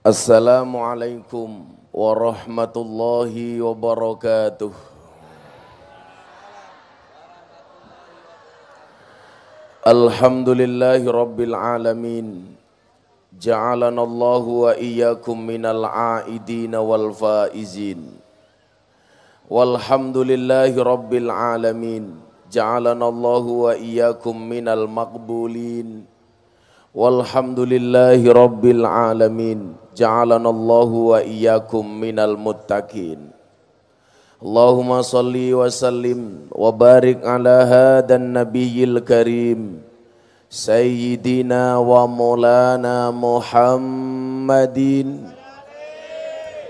Assalamualaikum warahmatullahi wabarakatuh Alhamdulillahi rabbil alamin Ja'alana Allah wa iyyakum minal aidina wal faizin Walhamdulillahi rabbil alamin Ja'alana Allah wa iyyakum minal maqbulin والحمد لله رب العالمين جعلنا الله وإياكم من المتقين اللهم صل وسلم وبارك على هذا النبي الكريم سيدنا ومولانا محمد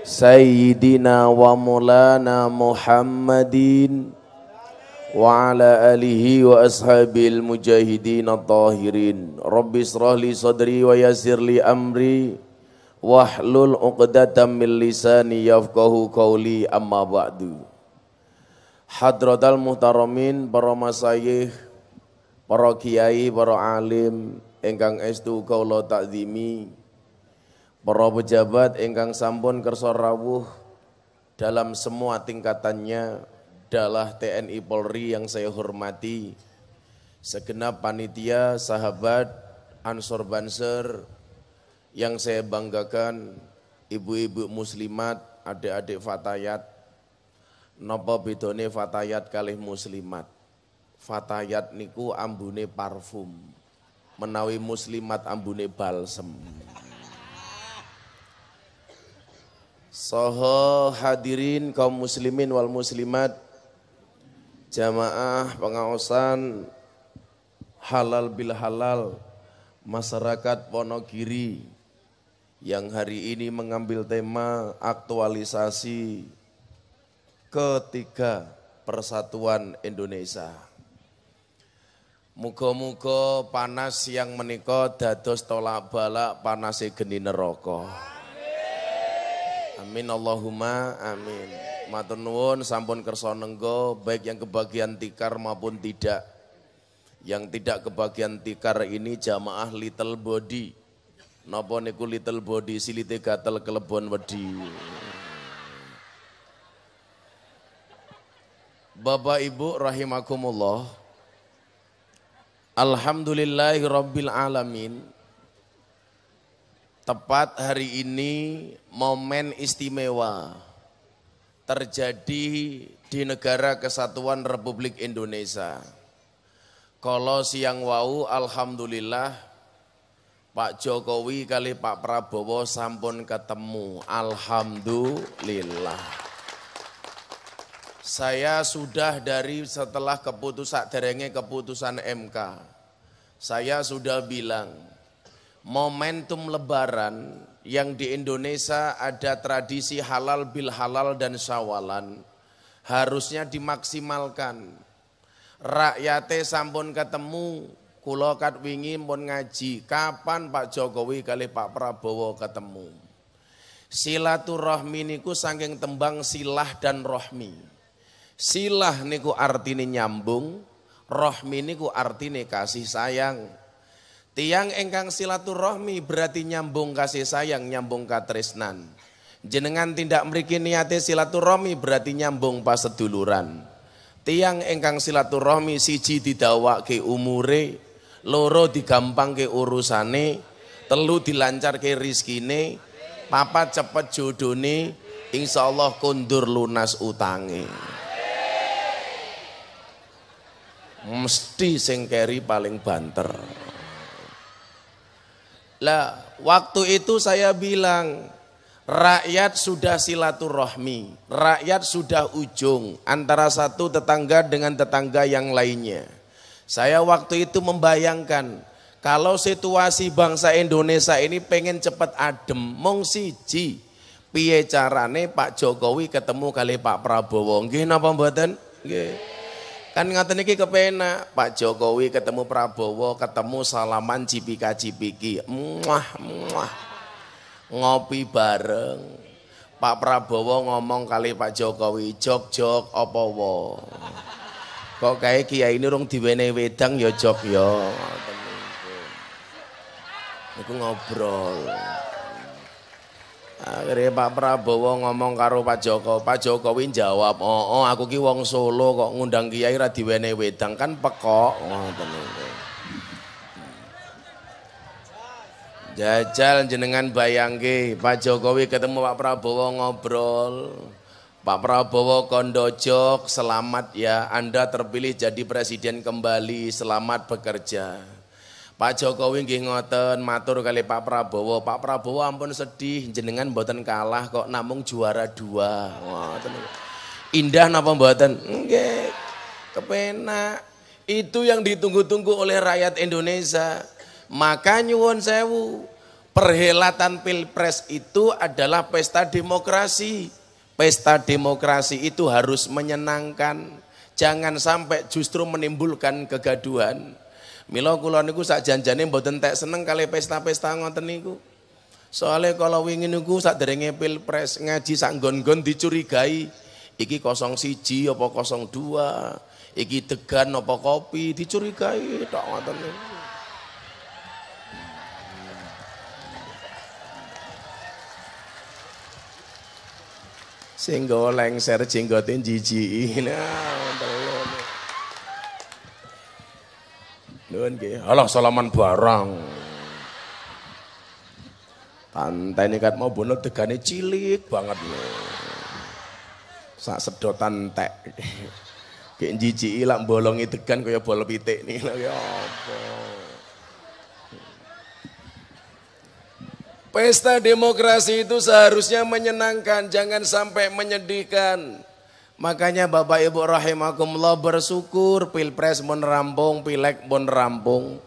سيدنا ومولانا محمد وعلى آله وأصحابه المجاهدين الطاهرين رب اشرح لي صدري ويسر لي أمري واحلل عقدة من لساني يفقه قولي أما بعد Hadratal muhtaramin para masayih para kiai para alim ingkang estu kaula takzimi para pejabat ingkang sampun kersa rawuh dalam semua tingkatannya adalah TNI Polri yang saya hormati, segenap panitia, sahabat, Ansor Banser, yang saya banggakan, ibu-ibu muslimat, adik-adik Fatayat, nopo bedone Fatayat kalih muslimat. Fatayat niku ambune parfum, menawi muslimat ambune balsem. Soho hadirin kaum muslimin wal muslimat jamaah pengawasan halal bil halal masyarakat Wonogiri yang hari ini mengambil tema aktualisasi ketiga persatuan Indonesia. Muga-muga panas yang menika dados tolak balak panase geni neraka. Amin Allahumma amin. amin matur nuwun sampun kersa nenggo baik yang kebagian tikar maupun tidak. Yang tidak kebagian tikar ini jamaah little body. Napa niku little body silite gatel kelebon wedi. Bapak Ibu rahimakumullah. Alhamdulillahi rabbil alamin. Tepat hari ini momen istimewa terjadi di negara kesatuan Republik Indonesia. Kalau siang wau alhamdulillah Pak Jokowi kali Pak Prabowo sampun ketemu. Alhamdulillah. Saya sudah dari setelah keputusan derenge keputusan MK. Saya sudah bilang momentum lebaran yang di Indonesia ada tradisi halal bil halal dan syawalan harusnya dimaksimalkan. Rakyate sampun ketemu, kula kat wingi pun ngaji. Kapan Pak Jokowi kali Pak Prabowo ketemu? Silaturahmi niku saking tembang silah dan rohmi. Silah niku artinya nyambung, rohmi niku artinya kasih sayang. Tiang engkang silaturahmi berarti nyambung kasih sayang, nyambung katresnan. Jenengan tindak meriki niate silaturahmi berarti nyambung paseduluran. Tiang engkang silaturahmi siji ke umure, loro digampang ke urusane, telu dilancar ke rizkine, papa cepet jodone, insya Allah kundur lunas utange. Mesti sengkeri paling banter. Lah, waktu itu saya bilang, rakyat sudah silaturahmi, rakyat sudah ujung antara satu tetangga dengan tetangga yang lainnya. Saya waktu itu membayangkan, kalau situasi bangsa Indonesia ini pengen cepat adem, mong siji. Piye carane Pak Jokowi ketemu kali Pak Prabowo? Nggih napa mboten? Nggih. Kan ngata iki kepenak, Pak Jokowi ketemu Prabowo, ketemu salaman cipika-cipiki. Muah, muah. Ngopi bareng. Pak Prabowo ngomong kali Pak Jokowi, jok-jok apa wo. Kok kayak kiai ini rong diwene wedang yo ya jok yo ya. aku ngobrol. Akhirnya Pak Prabowo ngomong karo Pak Joko, Pak Jokowi jawab, "Oh, oh aku ki wong Solo kok ngundang kiai ra diwene wedang kan pekok." Oh, Jajal jenengan bayangke Pak Jokowi ketemu Pak Prabowo ngobrol. Pak Prabowo kondojok, selamat ya Anda terpilih jadi presiden kembali, selamat bekerja. Pak Jokowi nggih ngoten matur kali Pak Prabowo. Pak Prabowo ampun sedih jenengan mboten kalah kok namung juara dua. Ngoten. Indah napa mboten? Nggih. Kepenak. Itu yang ditunggu-tunggu oleh rakyat Indonesia. Maka nyuwun sewu. Perhelatan Pilpres itu adalah pesta demokrasi. Pesta demokrasi itu harus menyenangkan. Jangan sampai justru menimbulkan kegaduhan. Mila kula niku sak janjane mboten tek seneng kali pesta-pesta ngoten niku. Soale kalau wingi niku sak derenge pilpres ngaji sak nggon-nggon dicurigai iki 01 apa 02, iki degan apa kopi dicurigai tok ngoten niku. sing goleng ji jenggote jijiki nah Nuhun nggih. Alah salaman barang. ini kat mau bono degane cilik banget lho. Sak sedotan tek. Kayak jiji lak bolongi degan kaya bola pitik nih lho ya apa. Pesta demokrasi itu seharusnya menyenangkan, jangan sampai menyedihkan. Makanya Bapak Ibu rahimakumullah bersyukur pilpres pun rampung, Pilek pun rampung.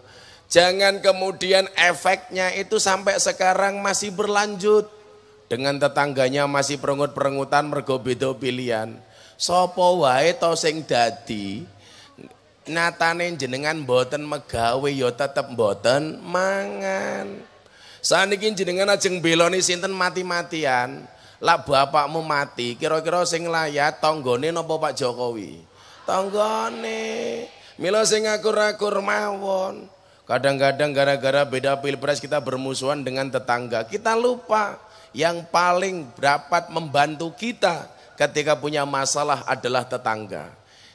Jangan kemudian efeknya itu sampai sekarang masih berlanjut. Dengan tetangganya masih perengut-perengutan mergobedo pilihan. Sopo wae to sing dadi natane jenengan boten megawe ya tetep boten mangan. Saniki jenengan ajeng beloni sinten mati-matian. Lah bapakmu mati, kira-kira sing layat tonggone nopo Pak Jokowi? tonggoni milo sing akur-akur mawon. Kadang-kadang gara-gara beda pilpres kita bermusuhan dengan tetangga. Kita lupa yang paling dapat membantu kita ketika punya masalah adalah tetangga.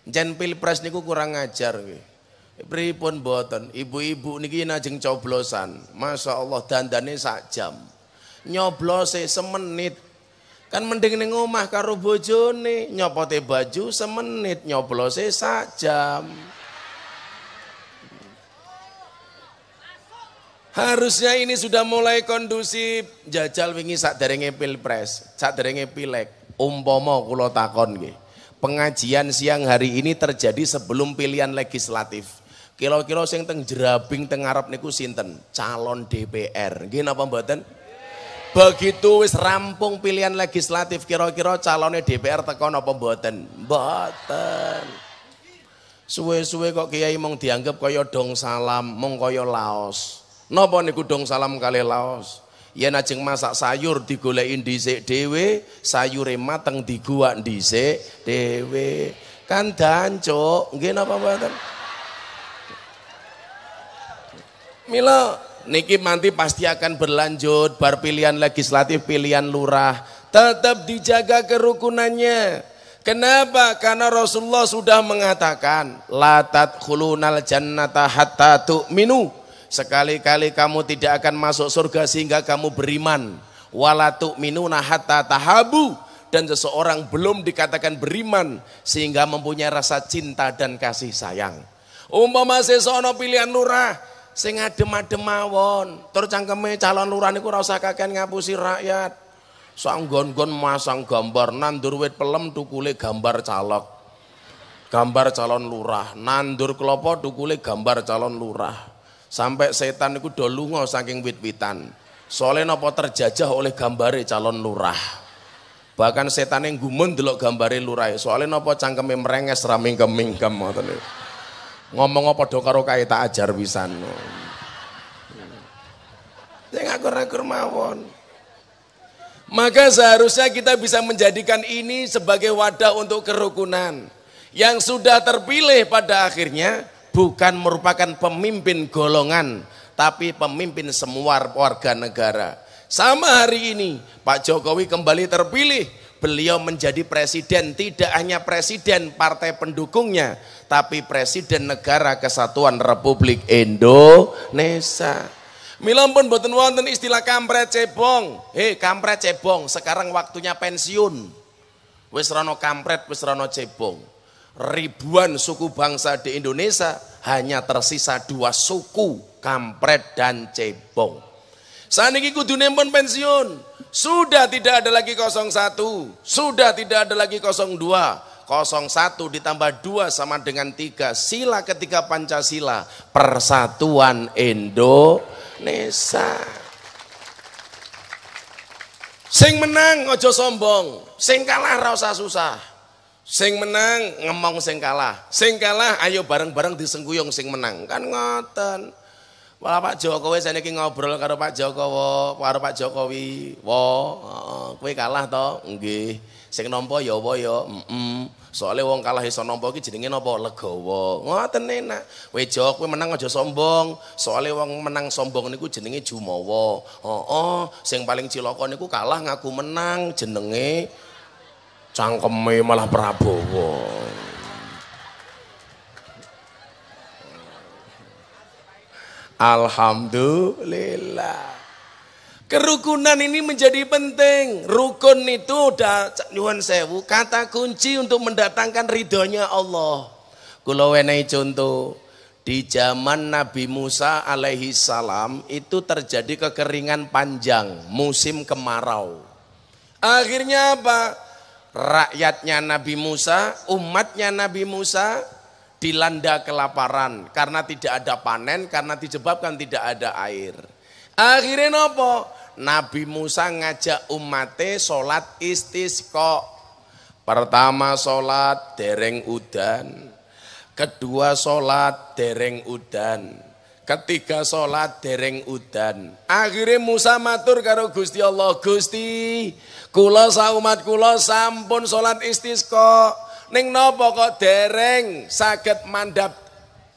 Jen pilpres niku kurang ajar Pripun boten, ibu-ibu niki najeng coblosan. Masya Allah dandane sak jam. Nyoblose semenit Kan mending ning omah karo bojone, nyopote baju semenit, nyoblose sak jam. Harusnya ini sudah mulai kondusif. Jajal wingi sak derenge pilpres, sak derenge pileg Umpama kula takon nggih. Pengajian siang hari ini terjadi sebelum pilihan legislatif. kilo-kilo sing teng jerabing teng niku sinten? Calon DPR. gini apa mboten? Begitu wis rampung pilihan legislatif kira-kira calonnya DPR teko napa mboten? Mboten. Suwe-suwe kok kiai mong dianggap kaya dong salam, mong kaya laos. Napa niku dong salam kali laos? Yen ajeng masak sayur digoleki dhisik dhewe, sayure mateng diguak dhisik dhewe. Kan dancuk, nggih napa mboten? Mila niki nanti pasti akan berlanjut bar pilihan legislatif pilihan lurah tetap dijaga kerukunannya kenapa karena Rasulullah sudah mengatakan latat khulunal jannata hatta tu'minu sekali-kali kamu tidak akan masuk surga sehingga kamu beriman wala tu'minuna hatta tahabu dan seseorang belum dikatakan beriman sehingga mempunyai rasa cinta dan kasih sayang umpama sesono pilihan lurah sing adem-adem mawon. Terus cangkeme calon lurah niku ora usah kakean ngapusi rakyat. sang gon-gon masang gambar nandur wit pelem tukule gambar calok. Gambar calon lurah, nandur kelopo tukule gambar calon lurah. Sampai setan niku do lunga saking wit-witan. Soalnya napa terjajah oleh gambare calon lurah. Bahkan setan yang gumun delok gambare lurah. Soalnya napa cangkeme merenges raming keming kem ngoten Ngomong apa do karo kae tak ajar pisan. Sing akur-akur mawon. Maka seharusnya kita bisa menjadikan ini sebagai wadah untuk kerukunan. Yang sudah terpilih pada akhirnya bukan merupakan pemimpin golongan, tapi pemimpin semua warga negara. Sama hari ini Pak Jokowi kembali terpilih beliau menjadi presiden tidak hanya presiden partai pendukungnya tapi presiden negara kesatuan Republik Indonesia Milam pun buatan wonten istilah kampret cebong hei eh, kampret cebong sekarang waktunya pensiun wisrono kampret wisrono cebong ribuan suku bangsa di Indonesia hanya tersisa dua suku kampret dan cebong saat ini kudune pun pensiun sudah tidak ada lagi 01, sudah tidak ada lagi 02. 01 ditambah 2 sama dengan 3. Sila ketika Pancasila, persatuan Indonesia. Sing menang ojo sombong, sing kalah rasa susah. Sing menang ngemong sing kalah, sing kalah ayo bareng-bareng disengguyong sing menang. Kan ngoten. Wala Pak Jokowi saniki ngobrol karo Pak Jokowi, karo Pak Jokowi. Wo, heeh, kalah to? Nggih. Sing nampa ya apa ya? Heeh. Soale wong kalah iso nampa iki jenenge napa? legowo, Ngoten enak. Kowe Jok kowe menang aja sombong. Soale wong menang sombong niku jenenge jumawa. Heeh, sing paling cilaka niku kalah ngaku menang jenenge cangkeme malah Prabowo. Alhamdulillah. Kerukunan ini menjadi penting. Rukun itu udah nyuwun sewu kata kunci untuk mendatangkan ridhonya Allah. Kulo wenehi contoh di zaman Nabi Musa alaihi salam itu terjadi kekeringan panjang musim kemarau. Akhirnya apa? Rakyatnya Nabi Musa, umatnya Nabi Musa dilanda kelaparan karena tidak ada panen karena disebabkan tidak ada air akhirnya nopo Nabi Musa ngajak umatnya sholat istisqo pertama sholat dereng udan kedua sholat dereng udan ketiga sholat dereng udan akhirnya Musa matur karo Gusti Allah Gusti kula saumat kula sampun sholat istisqo Neng nopo kok dereng sakit mandap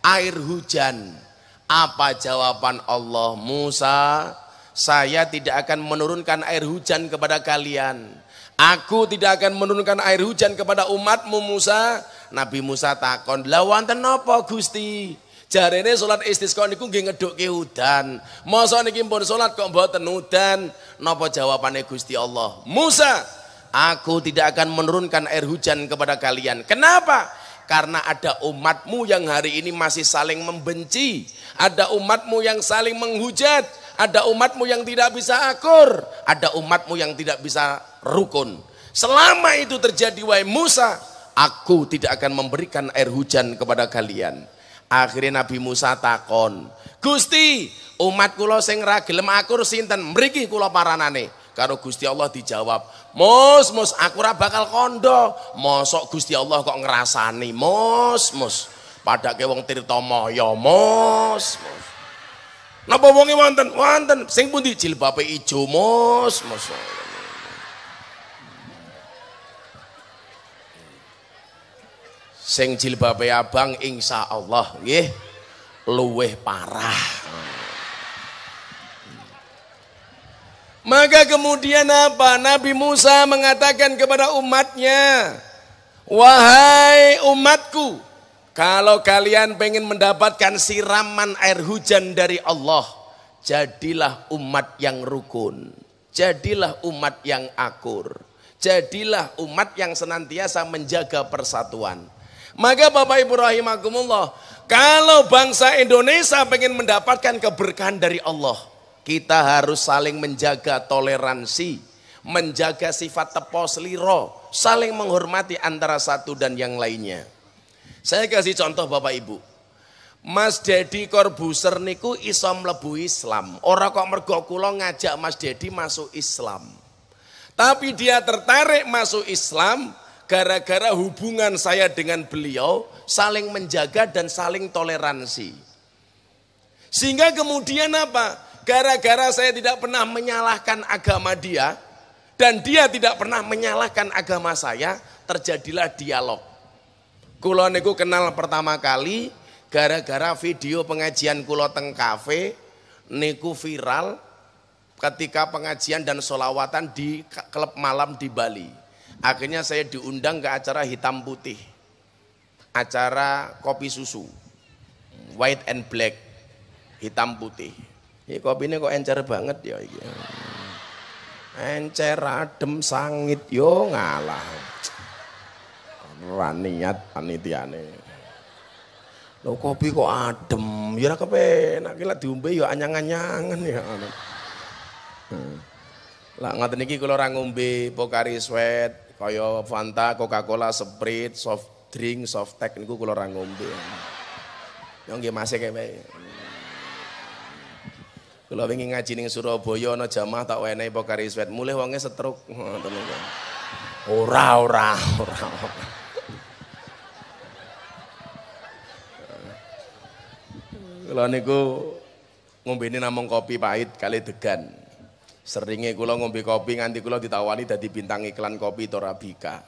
air hujan? Apa jawaban Allah Musa? Saya tidak akan menurunkan air hujan kepada kalian. Aku tidak akan menurunkan air hujan kepada umatmu Musa. Nabi Musa takon, Lawan tenopo gusti. Gusti?" Jarene solat istisqa niku nggih ke udan. Masa niki pun sholat kok mboten udan? Napa jawabannya Gusti Allah? Musa, Aku tidak akan menurunkan air hujan kepada kalian. Kenapa? Karena ada umatmu yang hari ini masih saling membenci. Ada umatmu yang saling menghujat. Ada umatmu yang tidak bisa akur. Ada umatmu yang tidak bisa rukun. Selama itu terjadi wahai Musa, aku tidak akan memberikan air hujan kepada kalian. Akhirnya Nabi Musa takon, Gusti, umat loh sing ragilem akur sinten? Mriki kulo paranane. Karo Gusti Allah dijawab, Mus, mus, aku ora bakal kondo. Mosok Gusti Allah kok ngerasani, mus, mus. Padake wong moyo mus, mus. Napa wonge wonten? Wonten. Sing pundi jilbabe ijo, mus, mus. Sing jilbabe abang insya Allah nggih luweh parah. Maka kemudian apa? Nabi Musa mengatakan kepada umatnya, Wahai umatku, kalau kalian pengen mendapatkan siraman air hujan dari Allah, jadilah umat yang rukun, jadilah umat yang akur, jadilah umat yang senantiasa menjaga persatuan. Maka Bapak Ibu rahimakumullah, kalau bangsa Indonesia pengen mendapatkan keberkahan dari Allah, kita harus saling menjaga toleransi, menjaga sifat tepos liro, saling menghormati antara satu dan yang lainnya. Saya kasih contoh Bapak Ibu. Mas Dedi Korbuser niku iso mlebu Islam. Ora kok mergo ngajak Mas Dedi masuk Islam. Tapi dia tertarik masuk Islam gara-gara hubungan saya dengan beliau saling menjaga dan saling toleransi. Sehingga kemudian apa? Gara-gara saya tidak pernah menyalahkan agama dia dan dia tidak pernah menyalahkan agama saya, terjadilah dialog. Kulo niku kenal pertama kali gara-gara video pengajian kulo teng kafe niku viral ketika pengajian dan solawatan di klub malam di Bali. Akhirnya saya diundang ke acara hitam putih. Acara kopi susu. White and black. Hitam putih kopi ini kok encer banget ya Encer adem sangit yo ngalah. Raniat, niat panitiane. Lho kopi kok adem, ya ora kepenak ki lak diombe ya anyang-anyangan ya. Hmm. Lah ngoten iki kula ora ngombe Sweat, kaya Fanta, Coca-Cola, Sprite, soft drink, soft tech niku kula ora ngombe. Yo nggih masih kene. Kalau wingi ngaji ning Surabaya ana jamaah tak wenehi apa kari swet. Mulih wonge setruk ngoten lho. Ora ora ora. Kula niku ngombene namung kopi pahit kali degan. Seringe kula ngombe kopi nganti kula ditawani dadi bintang iklan kopi Torabika.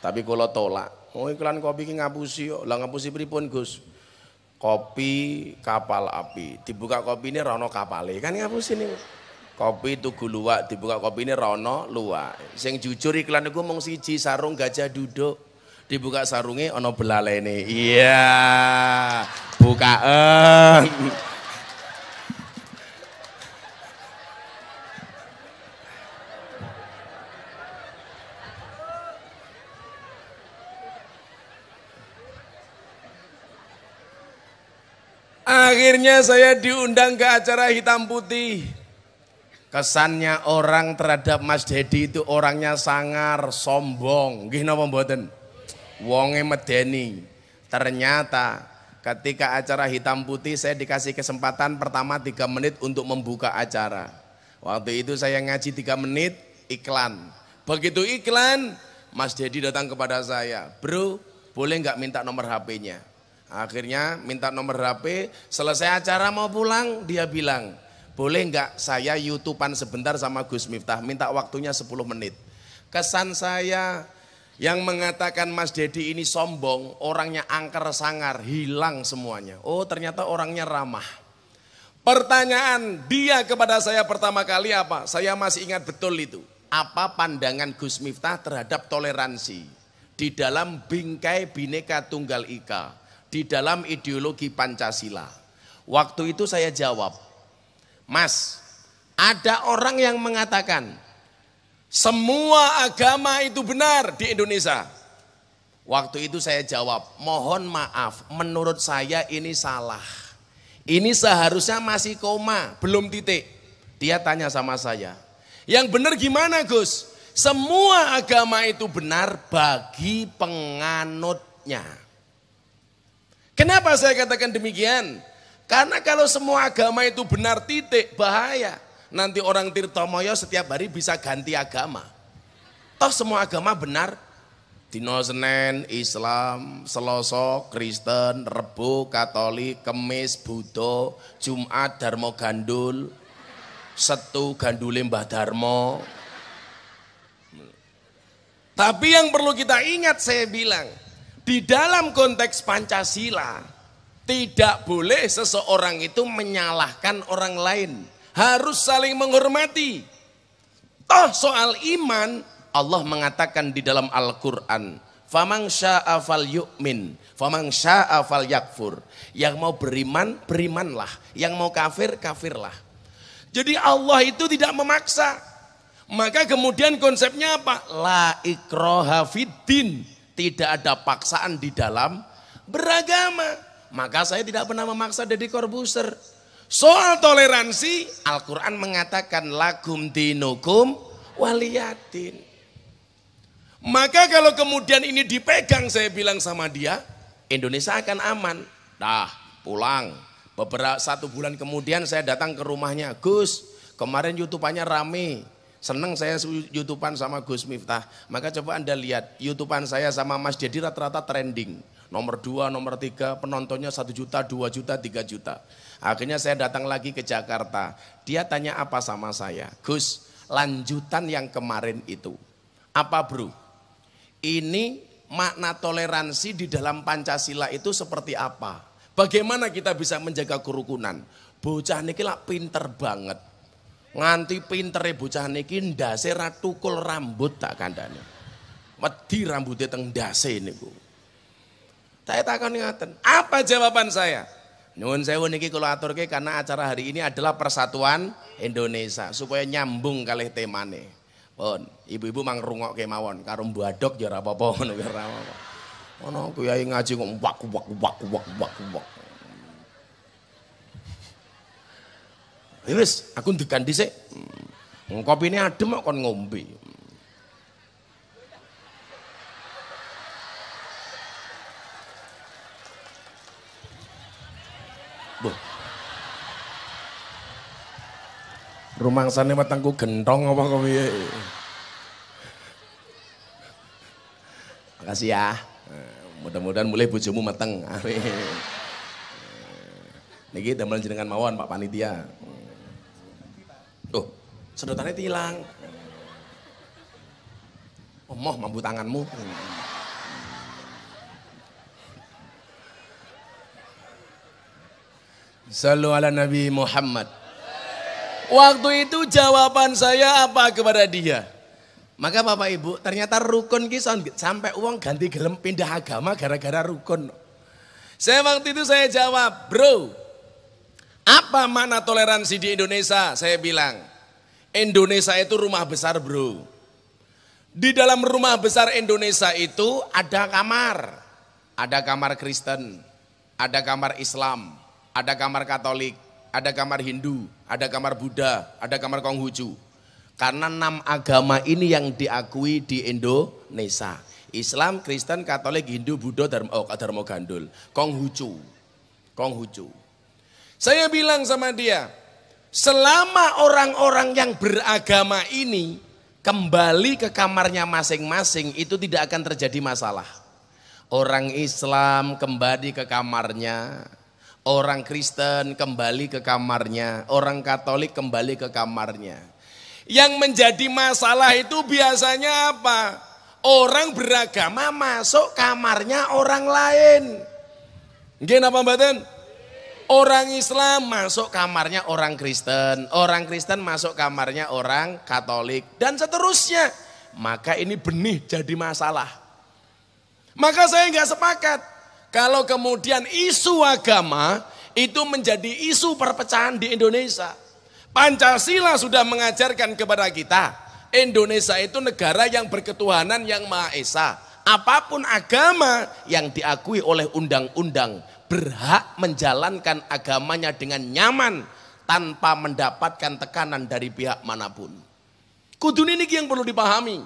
Tapi kula tolak. Oh iklan kopi ki ngapusi kok. Lah ngapusi pripun Gus? kopi kapal api. Dibuka kopi ini rono kapale kan pusing ini. Kopi tugu luwak dibuka kopi ini rono luwak. Sing jujur iklan iku mung siji sarung gajah duduk. Dibuka sarungnya ono belalene. Iya. Bukaan. Eh. Akhirnya saya diundang ke acara hitam putih. Kesannya orang terhadap Mas Dedi itu orangnya sangar, sombong. Nggih napa mboten? Wonge medeni. Ternyata ketika acara hitam putih saya dikasih kesempatan pertama tiga menit untuk membuka acara. Waktu itu saya ngaji tiga menit iklan. Begitu iklan, Mas Dedi datang kepada saya. Bro, boleh nggak minta nomor HP-nya? Akhirnya minta nomor HP, selesai acara mau pulang, dia bilang, boleh nggak saya youtuban sebentar sama Gus Miftah, minta waktunya 10 menit. Kesan saya yang mengatakan Mas Dedi ini sombong, orangnya angker sangar, hilang semuanya. Oh ternyata orangnya ramah. Pertanyaan dia kepada saya pertama kali apa? Saya masih ingat betul itu. Apa pandangan Gus Miftah terhadap toleransi di dalam bingkai bineka tunggal ika? di dalam ideologi Pancasila. Waktu itu saya jawab, Mas, ada orang yang mengatakan semua agama itu benar di Indonesia. Waktu itu saya jawab, mohon maaf, menurut saya ini salah. Ini seharusnya masih koma, belum titik. Dia tanya sama saya, yang benar gimana Gus? Semua agama itu benar bagi penganutnya. Kenapa saya katakan demikian? Karena kalau semua agama itu benar titik bahaya. Nanti orang Tirtomoyo setiap hari bisa ganti agama. Toh semua agama benar. Dino Senin, Islam, Seloso, Kristen, Rebu, Katolik, Kemis, Buddha, Jumat, Dharma Gandul, Setu, Gandule Mbah Dharma. Tapi yang perlu kita ingat saya bilang, di dalam konteks Pancasila tidak boleh seseorang itu menyalahkan orang lain. Harus saling menghormati. Toh soal iman Allah mengatakan di dalam Al-Qur'an, "Faman syaa'a yu'min, faman syaa'a yakfur." Yang mau beriman, berimanlah. Yang mau kafir, kafirlah. Jadi Allah itu tidak memaksa. Maka kemudian konsepnya apa? La ikroha fiddin tidak ada paksaan di dalam beragama. Maka saya tidak pernah memaksa Deddy Corbuzier. Soal toleransi, Al-Quran mengatakan lagum dinukum waliyatin. Maka kalau kemudian ini dipegang saya bilang sama dia, Indonesia akan aman. Dah, pulang. Beberapa satu bulan kemudian saya datang ke rumahnya, Gus, kemarin YouTube-nya rame. Seneng saya youtubean sama Gus Miftah. Maka coba Anda lihat youtubean saya sama Mas Dedi rata-rata trending. Nomor dua, nomor tiga, penontonnya satu juta, dua juta, tiga juta. Akhirnya saya datang lagi ke Jakarta. Dia tanya apa sama saya? Gus, lanjutan yang kemarin itu. Apa bro? Ini makna toleransi di dalam Pancasila itu seperti apa? Bagaimana kita bisa menjaga kerukunan? Bocah ini pinter banget. Nganti pintere bocah niki ndase ra tukul rambut tak kandhane. Wedi rambutnya teng ndase niku. Saya takon ngaten, apa jawaban saya? Nuhun sewu niki kula aturke karena acara hari ini adalah persatuan Indonesia supaya nyambung kalih temane. Pun, ibu-ibu mang rungokke mawon karo badok ya ora apa-apa ngono ya ora apa-apa. Ono kiai ngaji kok wak wak wak wak wak wak. Eh, wis, aku ndegan dhisik. Wong hmm, kopine adem kok kon ngombe. Mbah. Rumangsane wetengku gentong apa kok piye? Makasih ya. Eh, mudah-mudahan mulai bojomu mateng. Amin. Niki damel jenengan mawon Pak Panitia sedotannya hilang. omoh oh, mampu tanganmu. Sallu ala Nabi Muhammad. Waktu itu jawaban saya apa kepada dia? Maka Bapak Ibu, ternyata rukun kison sampai uang ganti gelem pindah agama gara-gara rukun. Saya waktu itu saya jawab, "Bro, apa mana toleransi di Indonesia?" Saya bilang, Indonesia itu rumah besar bro. Di dalam rumah besar Indonesia itu ada kamar. Ada kamar Kristen, ada kamar Islam, ada kamar Katolik, ada kamar Hindu, ada kamar Buddha, ada kamar Konghucu. Karena enam agama ini yang diakui di Indonesia. Islam, Kristen, Katolik, Hindu, Buddha, Dharma, oh, Dharma Gandul, Konghucu. Konghucu. Saya bilang sama dia, Selama orang-orang yang beragama ini kembali ke kamarnya masing-masing itu tidak akan terjadi masalah. Orang Islam kembali ke kamarnya, orang Kristen kembali ke kamarnya, orang Katolik kembali ke kamarnya. Yang menjadi masalah itu biasanya apa? Orang beragama masuk kamarnya orang lain. Gimana apa Orang Islam masuk kamarnya orang Kristen, orang Kristen masuk kamarnya orang Katolik dan seterusnya. Maka ini benih jadi masalah. Maka saya nggak sepakat kalau kemudian isu agama itu menjadi isu perpecahan di Indonesia. Pancasila sudah mengajarkan kepada kita, Indonesia itu negara yang berketuhanan yang Maha Esa. Apapun agama yang diakui oleh undang-undang berhak menjalankan agamanya dengan nyaman tanpa mendapatkan tekanan dari pihak manapun. Kudun ini yang perlu dipahami.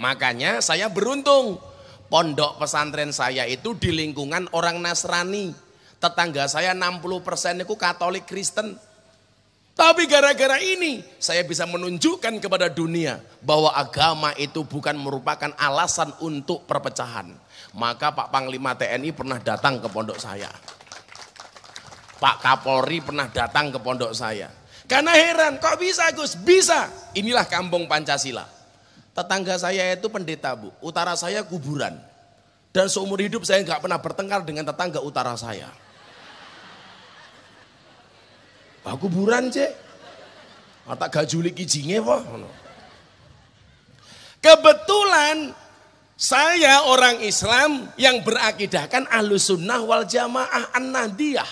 Makanya saya beruntung. Pondok pesantren saya itu di lingkungan orang Nasrani. Tetangga saya 60% itu Katolik Kristen. Tapi gara-gara ini saya bisa menunjukkan kepada dunia bahwa agama itu bukan merupakan alasan untuk perpecahan. Maka Pak Panglima TNI pernah datang ke pondok saya. Pak Kapolri pernah datang ke pondok saya. Karena heran, kok bisa Gus? Bisa. Inilah kampung Pancasila. Tetangga saya itu pendeta bu, utara saya kuburan. Dan seumur hidup saya nggak pernah bertengkar dengan tetangga utara saya. Bah, kuburan cek. Mata gajuli kijinge po. Kebetulan saya orang Islam yang berakidahkan ahlu sunnah wal jamaah an nadiyah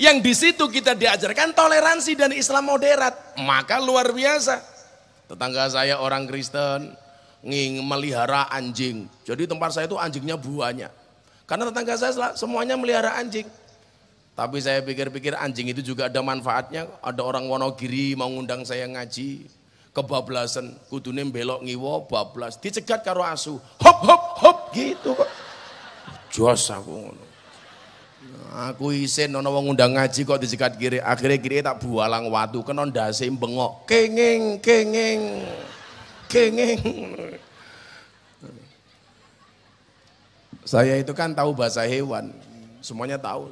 Yang di situ kita diajarkan toleransi dan Islam moderat. Maka luar biasa. Tetangga saya orang Kristen nging melihara anjing. Jadi tempat saya itu anjingnya buahnya. Karena tetangga saya semuanya melihara anjing. Tapi saya pikir-pikir anjing itu juga ada manfaatnya. Ada orang Wonogiri mau ngundang saya ngaji kebablasan kudune belok ngiwo bablas dicegat karo asu hop hop hop gitu kok jos aku ngono aku isin ana wong ngundang ngaji kok dicegat kiri akhirnya kiri tak bualang watu kena ndase bengok kenging kenging kenging saya itu kan tahu bahasa hewan semuanya tahu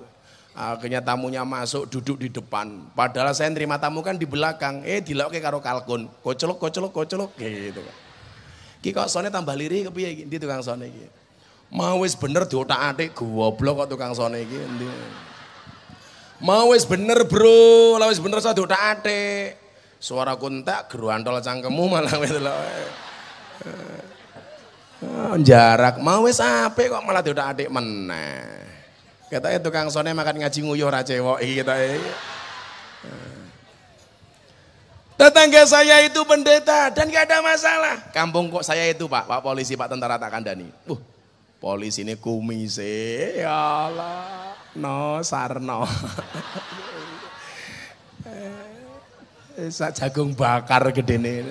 Akhirnya tamunya masuk duduk di depan. Padahal saya nerima tamu kan di belakang. Eh dilakukan karo kalkun. Kocelok, kocelok, kocelok. Gitu Ki kok sone tambah lirih kepiye iki? tukang sone iki? Mau wis bener diotak-atik goblok kok tukang sone iki. endi? Mau wis bener, Bro. Lah wis bener saya diotak-atik. Suara kontak geruantol cangkemmu malah wis lho. Oh, jarak mau wis apik kok malah diotak-atik meneh. Kata itu Kang sone makan ngaji nguyuh ra woi. kita. Eh. Tetangga saya itu pendeta dan gak ada masalah. Kampung kok saya itu pak, pak polisi, pak tentara tak kandani. Uh, polisi ini kumis ya Allah, no sarno. Eh, sak jagung bakar gede nih.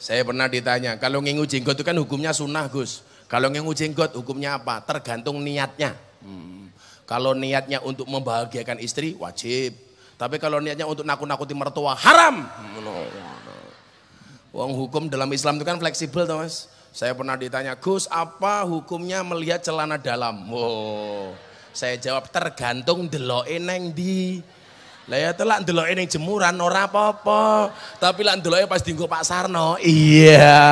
Saya pernah ditanya, kalau ngingu jenggot itu kan hukumnya sunnah Gus. Kalau ngengu jenggot hukumnya apa? Tergantung niatnya. Hmm. Kalau niatnya untuk membahagiakan istri wajib. Tapi kalau niatnya untuk nakut-nakuti mertua haram. Wong hukum dalam Islam itu kan fleksibel toh mas. Saya pernah ditanya, Gus apa hukumnya melihat celana dalam? Oh, Saya jawab tergantung deloke neng di. Lah ya telak jemuran ora apa-apa. Tapi lak delo pas dinggo Pak Sarno. Iya.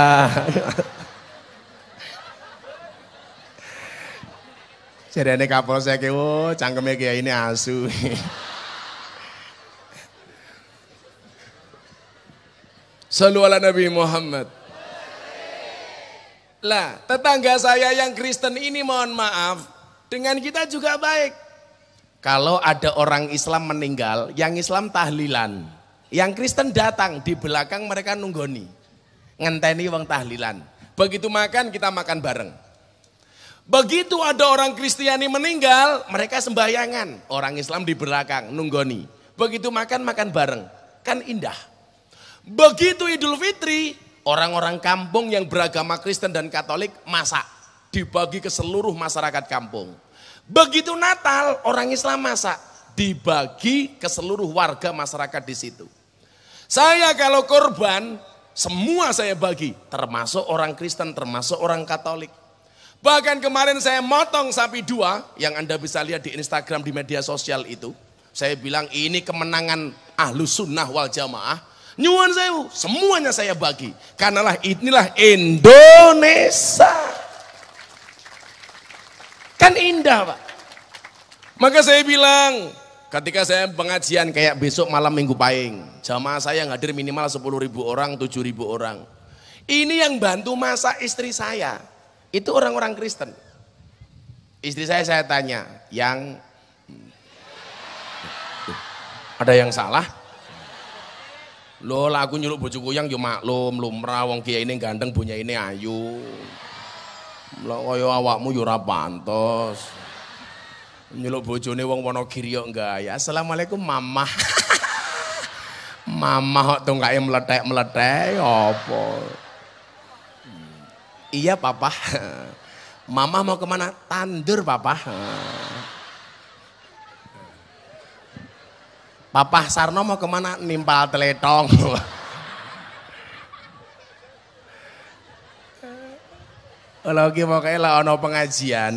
Jarene Kapolsek wo cangkeme kiai ini asu. Selalu ala Nabi Muhammad. Lah, tetangga saya yang Kristen ini mohon maaf, dengan kita juga baik. Kalau ada orang Islam meninggal, yang Islam tahlilan, yang Kristen datang di belakang mereka nunggoni, ngenteni wong tahlilan. Begitu makan kita makan bareng. Begitu ada orang Kristiani meninggal, mereka sembahyangan. Orang Islam di belakang, nunggoni. Begitu makan, makan bareng. Kan indah. Begitu Idul Fitri, orang-orang kampung yang beragama Kristen dan Katolik masak. Dibagi ke seluruh masyarakat kampung. Begitu Natal, orang Islam masak. Dibagi ke seluruh warga masyarakat di situ. Saya kalau korban, semua saya bagi. Termasuk orang Kristen, termasuk orang Katolik. Bahkan kemarin saya motong sapi dua yang Anda bisa lihat di Instagram di media sosial itu. Saya bilang ini kemenangan ahlu sunnah wal jamaah. Nyuan saya, semuanya saya bagi. Karenalah inilah Indonesia. Kan indah Pak. Maka saya bilang, ketika saya pengajian kayak besok malam minggu paying Jamaah saya yang hadir minimal sepuluh ribu orang, tujuh ribu orang. Ini yang bantu masa istri saya. Itu orang-orang Kristen. Istri saya saya tanya, yang ada yang salah? Lo lagu nyeluk bojoku yang yo maklum lumrah wong kiai ini ganteng punya ini ayu. Lo koyo awakmu yo ora pantos. Nyeluk bojone wong Wonogiri yo enggak ya. Assalamualaikum mama mamah kok yang meletek-meletek opo. Ya Iya papa. Mama mau kemana? Tandur papa. Papa Sarno mau kemana? Nimpal teletong. Lagi mau kayak ono pengajian,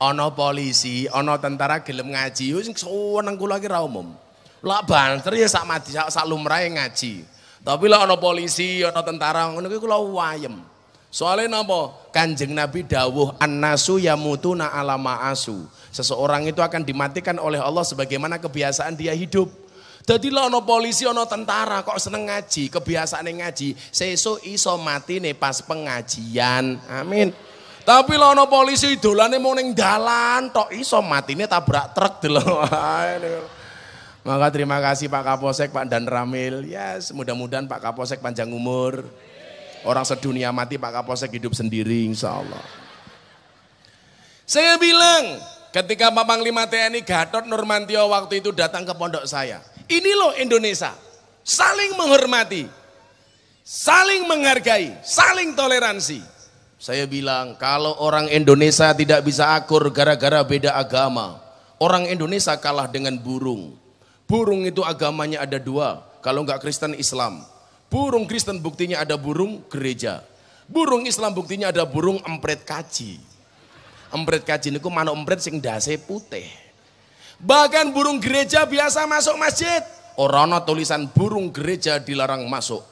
ono polisi, ono tentara gelem ngaji. Yo sing seneng kula iki ra umum. Lah banter ya sak mati sak lumrahe ngaji. Tapi lah ono polisi, ono tentara ngono kuwi kula wayem. Soalnya nopo Kanjeng Nabi dawuh annasu yamutuna Alama Asu Seseorang itu akan dimatikan oleh Allah sebagaimana kebiasaan dia hidup. Jadi lah no polisi no tentara kok seneng ngaji, kebiasaan ngaji. seso iso mati nih pas pengajian. Amin. Tapi lah no polisi dolane mau neng dalan tok iso mati nih tabrak truk dulu. Maka terima kasih Pak Kapolsek, Pak Dan Ramil. Yes, mudah-mudahan Pak Kapolsek panjang umur. Orang sedunia mati Pak Kapolsek hidup sendiri insya Allah. Saya bilang ketika Pak Panglima TNI Gatot Nurmantio waktu itu datang ke pondok saya. Ini loh Indonesia. Saling menghormati. Saling menghargai. Saling toleransi. Saya bilang kalau orang Indonesia tidak bisa akur gara-gara beda agama. Orang Indonesia kalah dengan burung. Burung itu agamanya ada dua. Kalau nggak Kristen Islam. Burung Kristen buktinya ada burung gereja. Burung Islam buktinya ada burung empret kaji. Empret kaji niku manuk empret sing dase putih. Bahkan burung gereja biasa masuk masjid. Orang tulisan burung gereja dilarang masuk.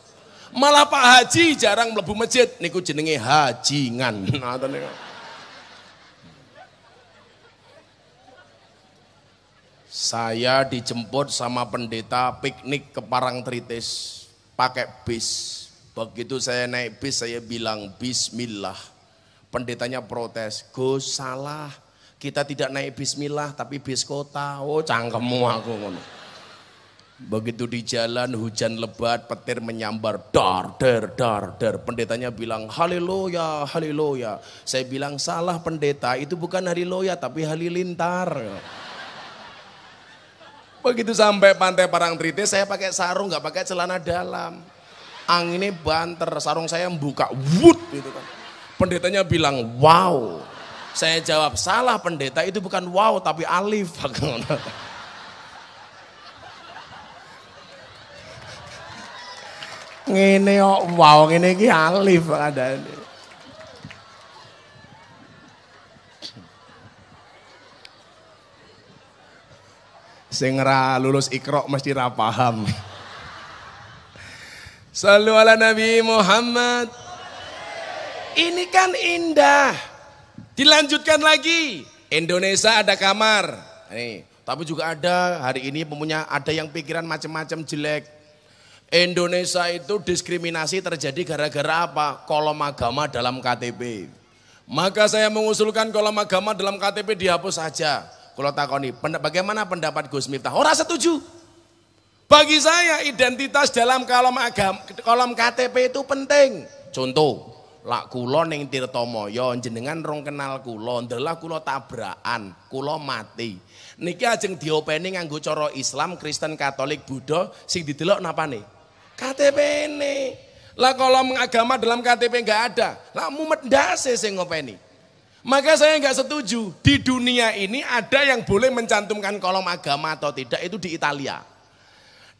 Malah Pak Haji jarang melebu masjid. Niku jenenge hajingan. Saya dijemput sama pendeta piknik ke Parangtritis pakai bis. Begitu saya naik bis, saya bilang bismillah. Pendetanya protes, Gus salah. Kita tidak naik bismillah, tapi bis kota. Oh cangkemmu aku. Begitu di jalan hujan lebat, petir menyambar, dar, der, dar, der. Pendetanya bilang, haleluya, haleluya. Saya bilang, salah pendeta, itu bukan haleluya, tapi halilintar. Begitu sampai pantai Parangtritis saya pakai sarung nggak pakai celana dalam. Anginnya banter, sarung saya buka, wut gitu kan. Pendetanya bilang, wow. Saya jawab, salah pendeta itu bukan wow tapi alif. ini wow ini iki alif ini Sing lulus ikro mesti ra paham. Sallu ala Nabi Muhammad. Ini kan indah. Dilanjutkan lagi. Indonesia ada kamar. Nih, tapi juga ada hari ini punya ada yang pikiran macam-macam jelek. Indonesia itu diskriminasi terjadi gara-gara apa? Kolom agama dalam KTP. Maka saya mengusulkan kolom agama dalam KTP dihapus saja. Kalau takoni, bagaimana pendapat Gus Miftah? Orang setuju. Bagi saya identitas dalam kolom agam, kolom KTP itu penting. Contoh, lak kula ning Tirtomoyo jenengan rong kenal kulo, adalah kulo tabrakan, kulo mati. Niki ajeng diopening nganggo coro Islam, Kristen, Katolik, Buddha sing napa nih? ktp ini, Lah kolom agama dalam KTP enggak ada. Lah mumet ndase sing ngopeni. Maka saya nggak setuju di dunia ini ada yang boleh mencantumkan kolom agama atau tidak itu di Italia.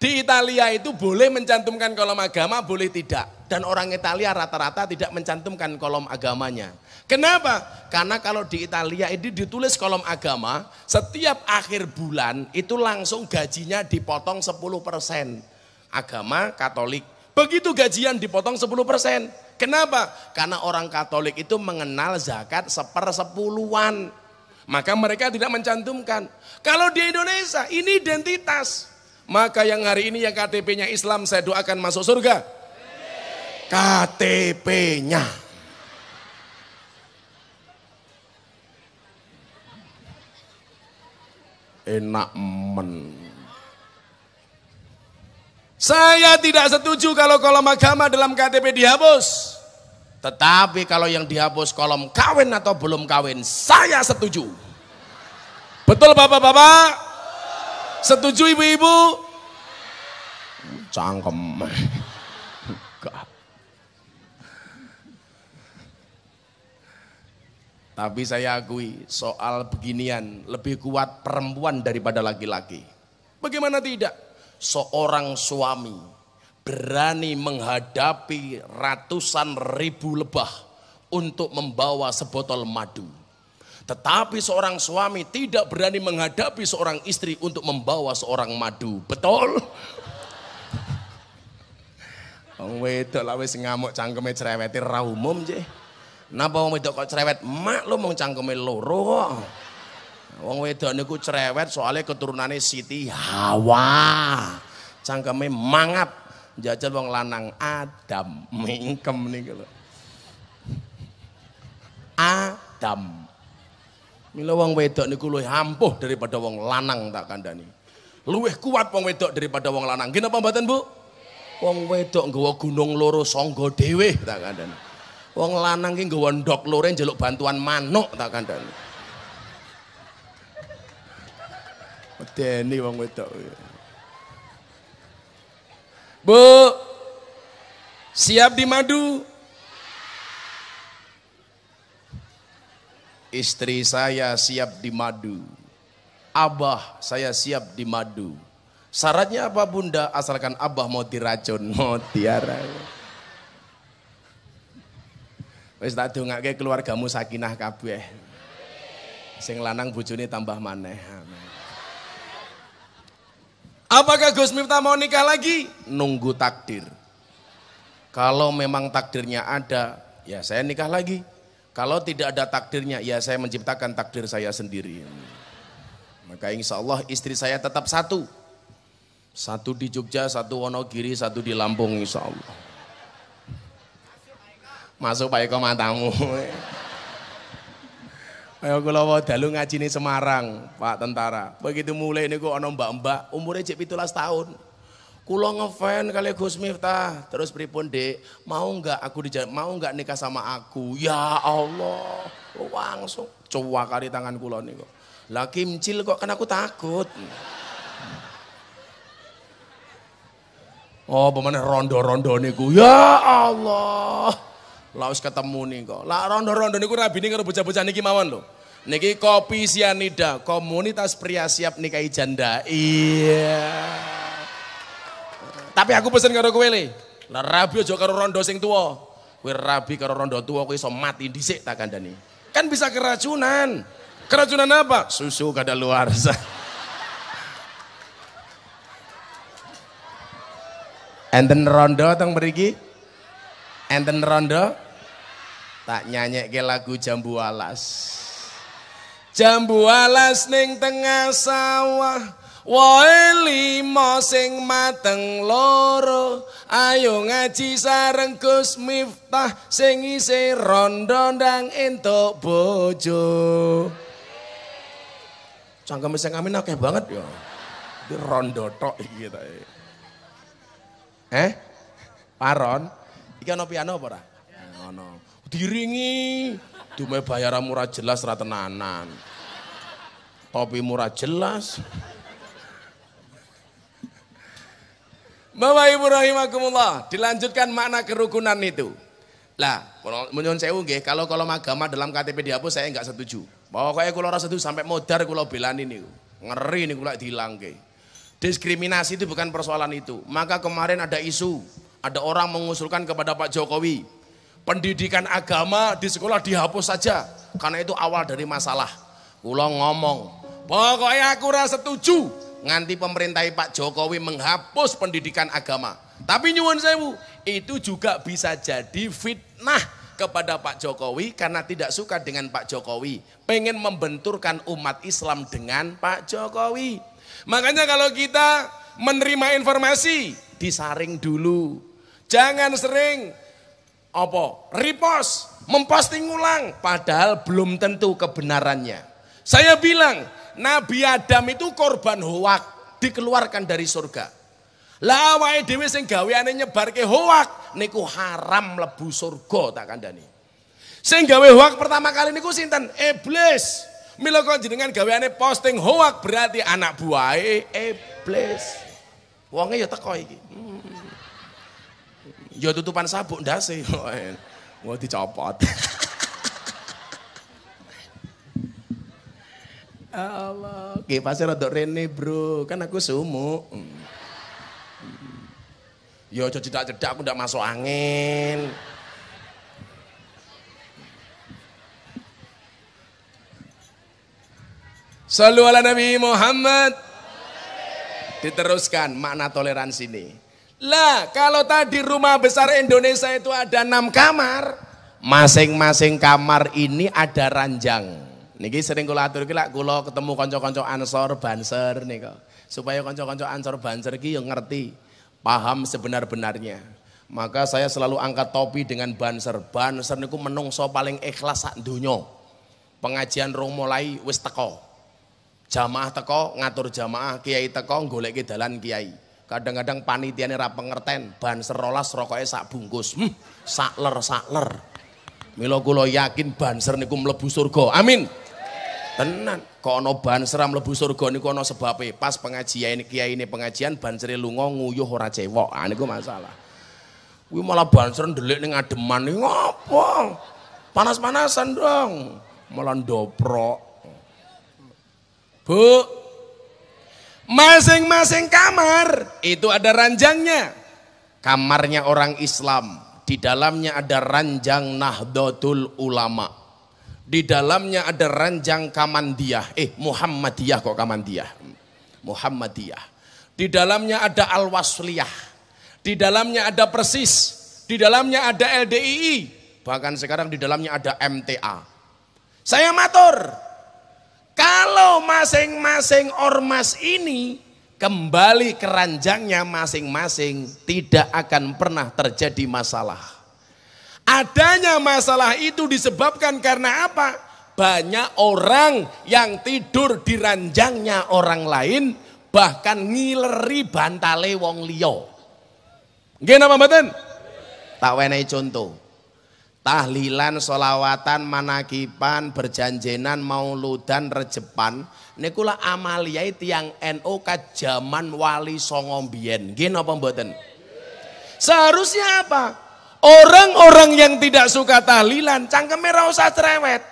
Di Italia itu boleh mencantumkan kolom agama, boleh tidak. Dan orang Italia rata-rata tidak mencantumkan kolom agamanya. Kenapa? Karena kalau di Italia ini ditulis kolom agama, setiap akhir bulan itu langsung gajinya dipotong 10% agama Katolik. Begitu gajian dipotong 10%. Kenapa? Karena orang Katolik itu mengenal zakat sepersepuluhan. Maka mereka tidak mencantumkan. Kalau di Indonesia ini identitas. Maka yang hari ini yang KTP-nya Islam saya doakan masuk surga. KTP-nya. enak men saya tidak setuju kalau kolom agama dalam KTP dihapus. Tetapi kalau yang dihapus kolom kawin atau belum kawin, saya setuju. Betul bapak-bapak? Setuju ibu-ibu? Cangkem. Tapi saya akui soal beginian lebih kuat perempuan daripada laki-laki. Bagaimana tidak? seorang suami berani menghadapi ratusan ribu lebah untuk membawa sebotol madu. Tetapi seorang suami tidak berani menghadapi seorang istri untuk membawa seorang madu. Betul? Wong wedok lah wis ngamuk cangkeme cerewete ra umum nje. Napa wong wedok kok cerewet? Mak lu mung cangkeme loro kok. Wong wedok niku cerewet soalnya keturunannya Siti Hawa. Cangkeme mangap jajal wong lanang Adam mingkem niku lho. Adam. Mila wong wedok niku luwih ampuh daripada wong lanang tak kandani Luwih kuat wong wedok daripada wong lanang. Gini apa mboten, Bu? Wong wedok nggawa gunung loro sangga dhewe tak kandani Wong lanang ki nggawa ndok lore njaluk bantuan manuk tak kandani. Medeni wong wedok. Ya. Bu, siap di madu. Istri saya siap di madu. Abah saya siap di madu. Syaratnya apa bunda? Asalkan abah mau diracun, mau tiara. Wis tak dongake keluargamu sakinah kabeh. Sing lanang bojone tambah maneh. Amin. Apakah Gus Miftah mau nikah lagi? Nunggu takdir. Kalau memang takdirnya ada, ya saya nikah lagi. Kalau tidak ada takdirnya, ya saya menciptakan takdir saya sendiri. Maka insya Allah istri saya tetap satu. Satu di Jogja, satu Wonogiri, satu di Lampung insya Allah. Masuk Pak Eko matamu. Kaya kula wau dalu ngajine Semarang, Pak Tentara. Begitu mulai niku ana mbak-mbak umure cek 17 tahun. Kula ngefan kali Gus Miftah, terus pripun, Dik? Mau enggak aku di mau enggak nikah sama aku? Ya Allah, langsung kali tangan kula niku. Lah kimcil kok kan aku takut. Oh, bagaimana rondo-rondo niku. Ya Allah. Laus ketemu nih kok. Lah rondo-rondo niku rabine karo bocah-bocah niki mawon lho. Niki kopi sianida, komunitas pria siap nikahi janda. Iya. Tapi aku pesen karo kowe le. Lah rabi aja karo rondo sing tuwa. Kowe rabi karo rondo tuwa kowe iso mati dhisik tak kandhani. Kan bisa keracunan. Keracunan apa? Susu kada luar. Enten rondo teng mriki? Enten rondo? tak nyanyi ke lagu jambu alas jambu alas ning tengah sawah Woi lima sing mateng loro Ayo ngaji sareng Gus Miftah sing isi rondo ndang entuk bojo Cangkeme sing kami akeh banget ya. Di rondo tok gitu. Eh? Paron. Ikan no piano apa diringi. Dume bayaran murah jelas ra tenanan. Topi murah jelas. Bapak Ibu rahimakumullah, dilanjutkan makna kerukunan itu. Lah, menyon saya nggih, kalau kalau agama dalam KTP dihapus saya nggak setuju. Pokoknya kalau rasa setuju sampai modar kalau belani niku. Ngeri niku lek dihilangke. Diskriminasi itu bukan persoalan itu. Maka kemarin ada isu, ada orang mengusulkan kepada Pak Jokowi, pendidikan agama di sekolah dihapus saja karena itu awal dari masalah kula ngomong pokoknya aku rasa setuju nganti pemerintah Pak Jokowi menghapus pendidikan agama tapi nyuwun sewu itu juga bisa jadi fitnah kepada Pak Jokowi karena tidak suka dengan Pak Jokowi pengen membenturkan umat Islam dengan Pak Jokowi makanya kalau kita menerima informasi disaring dulu jangan sering opo Repost, memposting ulang padahal belum tentu kebenarannya. Saya bilang, Nabi Adam itu korban hoak dikeluarkan dari surga. Lah dewi dhewe sing gaweane ke hoak niku haram lebu surga tak kandani Sing gawe hoak pertama kali niku sinten? Iblis. Mila jenengan gaweane posting hoak berarti anak buai iblis. Wonge ya teko iki. Hmm. Ya tutupan sabuk sih. Mau dicopot. Allah, Oke, pasir untuk rene, Bro. Kan aku sumuk. Yo, ya aja cedak-cedak aku ndak masuk angin. Sallu ala Nabi Muhammad. Diteruskan makna toleransi ini. Lah, kalau tadi rumah besar Indonesia itu ada enam kamar, masing-masing kamar ini ada ranjang. Niki sering kula atur iki lak ketemu kanca-kanca Ansor Banser nika. Supaya kanca-kanca Ansor Banser iki yang ngerti, paham sebenar-benarnya. Maka saya selalu angkat topi dengan Banser. Banser niku menungso paling ikhlas sak donya. Pengajian rong mulai wis teko. Jamaah teko ngatur jamaah, kiai teko goleki dalan kiai. Kadang-kadang ini ra pengerten, ban serolas rokoknya sak bungkus. Hmm, sak ler sak ler. yakin banser niku mlebu surga. Amin. Tenan, kono banser mlebu surga niku kono sebabe. Pas pengajian kiai ini pengajian bansere lungo nguyuh ora cewek. Ah niku masalah. Kuwi malah banser ndelik ning ademan ngopo? Panas-panasan dong. Malah ndoprok. Bu, Masing-masing kamar itu ada ranjangnya. Kamarnya orang Islam, di dalamnya ada ranjang Nahdlatul Ulama. Di dalamnya ada ranjang Kamandiyah. Eh, Muhammadiyah kok Kamandiyah. Muhammadiyah. Di dalamnya ada Al-Wasliyah. Di dalamnya ada Persis, di dalamnya ada LDII, bahkan sekarang di dalamnya ada MTA. Saya matur, kalau masing-masing ormas ini kembali keranjangnya masing-masing tidak akan pernah terjadi masalah. Adanya masalah itu disebabkan karena apa? Banyak orang yang tidur di ranjangnya orang lain bahkan ngileri bantale wong liya. Nggih napa mboten? Tak wenehi contoh tahlilan, solawatan, manakipan, berjanjenan, mauludan, rejepan. Ini lah amaliyai tiang NU NO kajaman wali songombien. Gini apa mboten? Seharusnya apa? Orang-orang yang tidak suka tahlilan, cangkeme ora usah cerewet.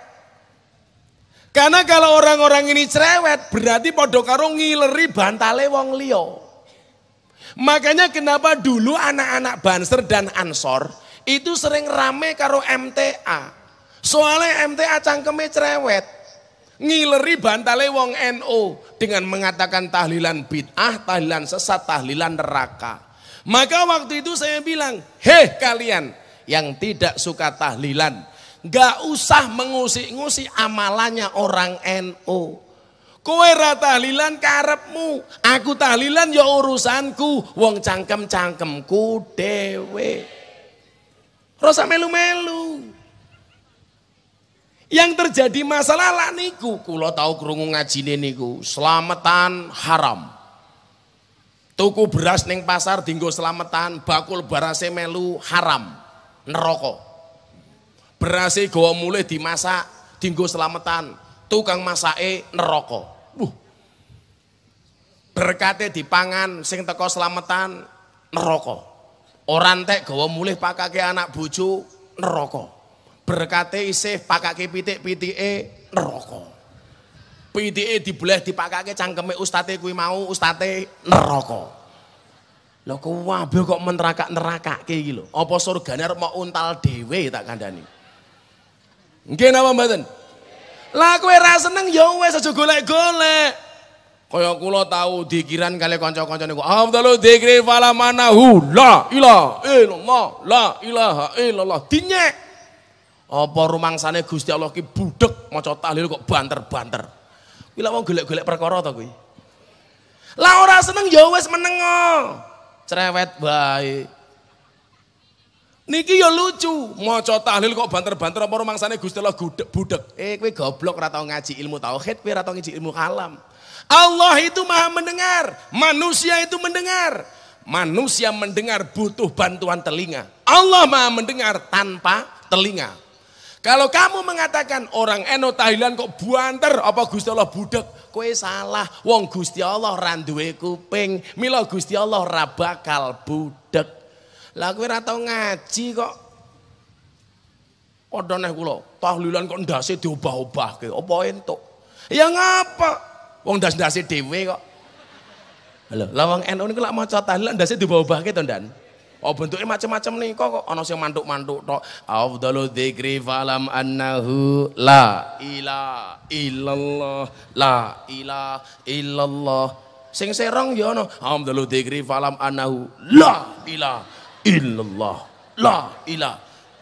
Karena kalau orang-orang ini cerewet, berarti podo karo ngileri bantale wong liya. Makanya kenapa dulu anak-anak Banser dan Ansor itu sering rame karo MTA. Soalnya MTA cangkeme cerewet. Ngileri bantale wong NO dengan mengatakan tahlilan bid'ah, tahlilan sesat, tahlilan neraka. Maka waktu itu saya bilang, heh kalian yang tidak suka tahlilan, gak usah mengusik-ngusik amalannya orang NO. Kowe ra tahlilan karepmu, aku tahlilan ya urusanku, wong cangkem-cangkemku dewe. Rasa melu-melu. Yang terjadi masalah lah niku, Kulo tahu kerungu ngaji niku, selametan haram. Tuku beras neng pasar dinggo selamatan. bakul berase melu haram, Neroko. Berase gawa mulai dimasak dinggo selamatan. tukang masake neroko. Wuh. Berkate dipangan sing teko selametan neroko. Orang tek gawa mulih pakake anak bucu neraka. Berkate isih pakake pitik-pitike neraka. Pitike dibelah dipakake cangkeme ustate kuwi mau ustate neraka. Lho kuwabe kok meneraka-nerakake iki lho. Apa surgane arep mau untal dhewe tak kandhani. Nggih napa mboten? Lah kowe ra seneng ya wis aja golek-golek. Kaya kula tahu dikiran kali kanca-kanca niku. Afdalu dzikri fala manahu la ilaha illallah la ilaha illallah. Dinyek. Apa rumangsane Gusti Allah ki budhek maca tahlil kok banter-banter. Kuwi lak wong golek-golek perkara to kuwi. Lah ora seneng ya wis menengo. Oh. Cerewet bae. Niki ya lucu, maca tahlil kok banter-banter apa rumangsane Gusti Allah budhek budhek. Eh kowe goblok ora tau ngaji ilmu tauhid, kowe ora tau ngaji ilmu kalam. Allah itu maha mendengar, manusia itu mendengar. Manusia mendengar butuh bantuan telinga. Allah maha mendengar tanpa telinga. Kalau kamu mengatakan orang Eno Thailand kok buanter apa Gusti Allah budak, kue salah. Wong Gusti Allah randuwe kuping, milo Gusti Allah rabakal budak. Lah atau ngaji kok. Kodoneh kulo, tahlilan kok ndase ubah ke, apa entuk? Yang apa? Wong das dasi dewe kok. Lho, lah wong NU niku kelak maca tahlil ndase diubah-ubahke to, Dan. Oh bentuknya macam-macam nih kok ono sing mantuk-mantuk tok. Afdalu dzikri falam annahu la ilaha illallah la ilaha illallah. Sing serong ya ono afdalu dzikri falam annahu la ilaha illallah la ilaha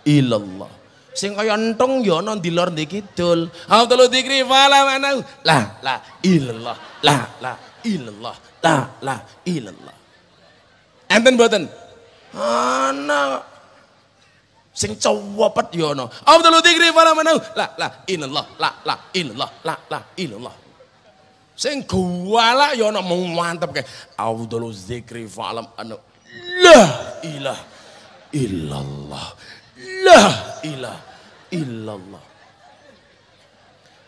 illallah. Sing kaya entung ya ana ndi lor ndi kidul. Haudul dzikri fala manau. La la illallah. La la illallah. La la illallah. Enten mboten? Ana sing cowopet ya ana. Haudul dzikri fala manau. La la illallah. La la illallah. La la illallah. Sing guwala ya ana mung mantep kae. Haudul dzikri fala manau. La ilaha illallah. La ilaha illallah.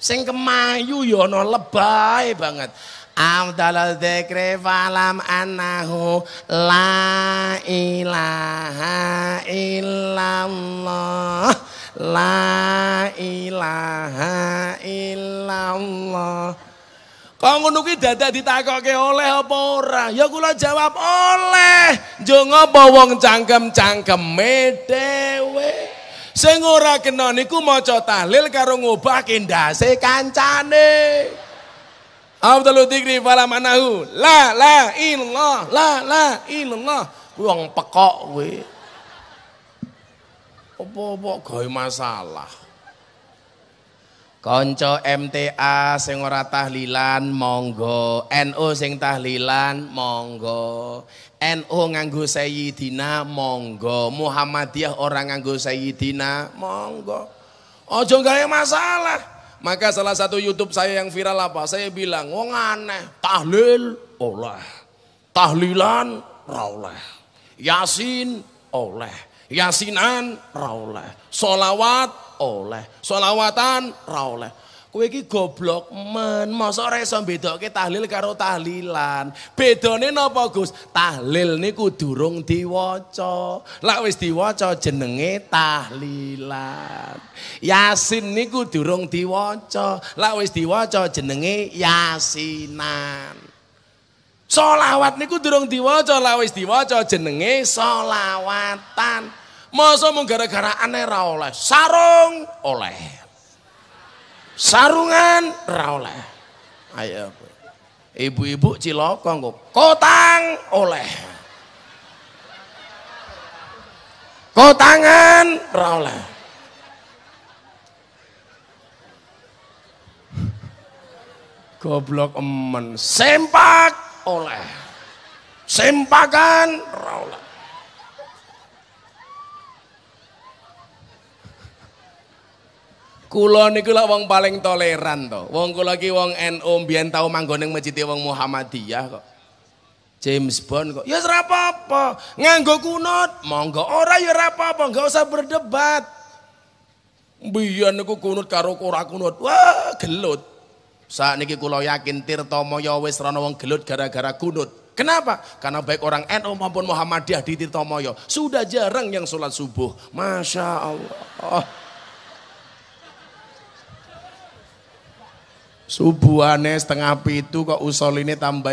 Sing kemayu ya ana lebay banget. Afdalal dzikri falam annahu la ilaha illallah. La ilaha illallah. Kok ngono kuwi dadak ditakokke oleh apa ora? Ya kula jawab oleh. Njo ngopo wong cangkem-cangkeme dhewe. Sing ora kena niku maca tahlil karo ngobahke ndase kancane. Afdalu dzikri fala manahu. La la illallah, la la illallah. Kuwi wong pekok kowe. Apa-apa gawe masalah. Konco MTA sing ora tahlilan monggo, NU NO sing tahlilan monggo, NU nganggo Sayyidina monggo, Muhammadiyah orang nganggo Sayyidina monggo. Ojo gak masalah. Maka salah satu YouTube saya yang viral apa? Saya bilang, wong aneh, tahlil oleh, tahlilan raulah yasin oleh, yasinan raulah solawat oleh, solawatan raulah Kowe iki goblok men, mosok ora iso bedake tahlil karo tahlilan. Bedane napa, Gus? Tahlil niku durung diwaca. Lah wis diwaca jenenge tahlilan. Yasin niku durung diwaca. Lah wis diwaca jenenge yasinan. Selawat niku durung diwaca, lah wis diwaca jenenge selawatan. Mosok mung gara-gara aneh oleh sarung oleh. sarungan raoleh Ayo. Ibu-ibu cilokong kok kotang oleh. Kotangan raoleh Goblok emen sempak oleh. Sempakan raula Kulo niku lah wong paling toleran to. Wong kulo ki wong NU mbiyen tau manggon ning masjid wong Muhammadiyah kok. James Bond kok. Ya ora apa-apa. Nganggo kunut, monggo ora ya ora apa-apa, enggak usah berdebat. Mbiyen niku kunut karo ora kunut. Wah, gelut. Saat niki kulo yakin Tirtomo moyo ya wis rano wong gelut gara-gara kunut. Kenapa? Karena baik orang NU maupun Muhammadiyah di moyo ya, sudah jarang yang sholat subuh. Masya Allah. Subuhane setengah pitu kok usol ini tambah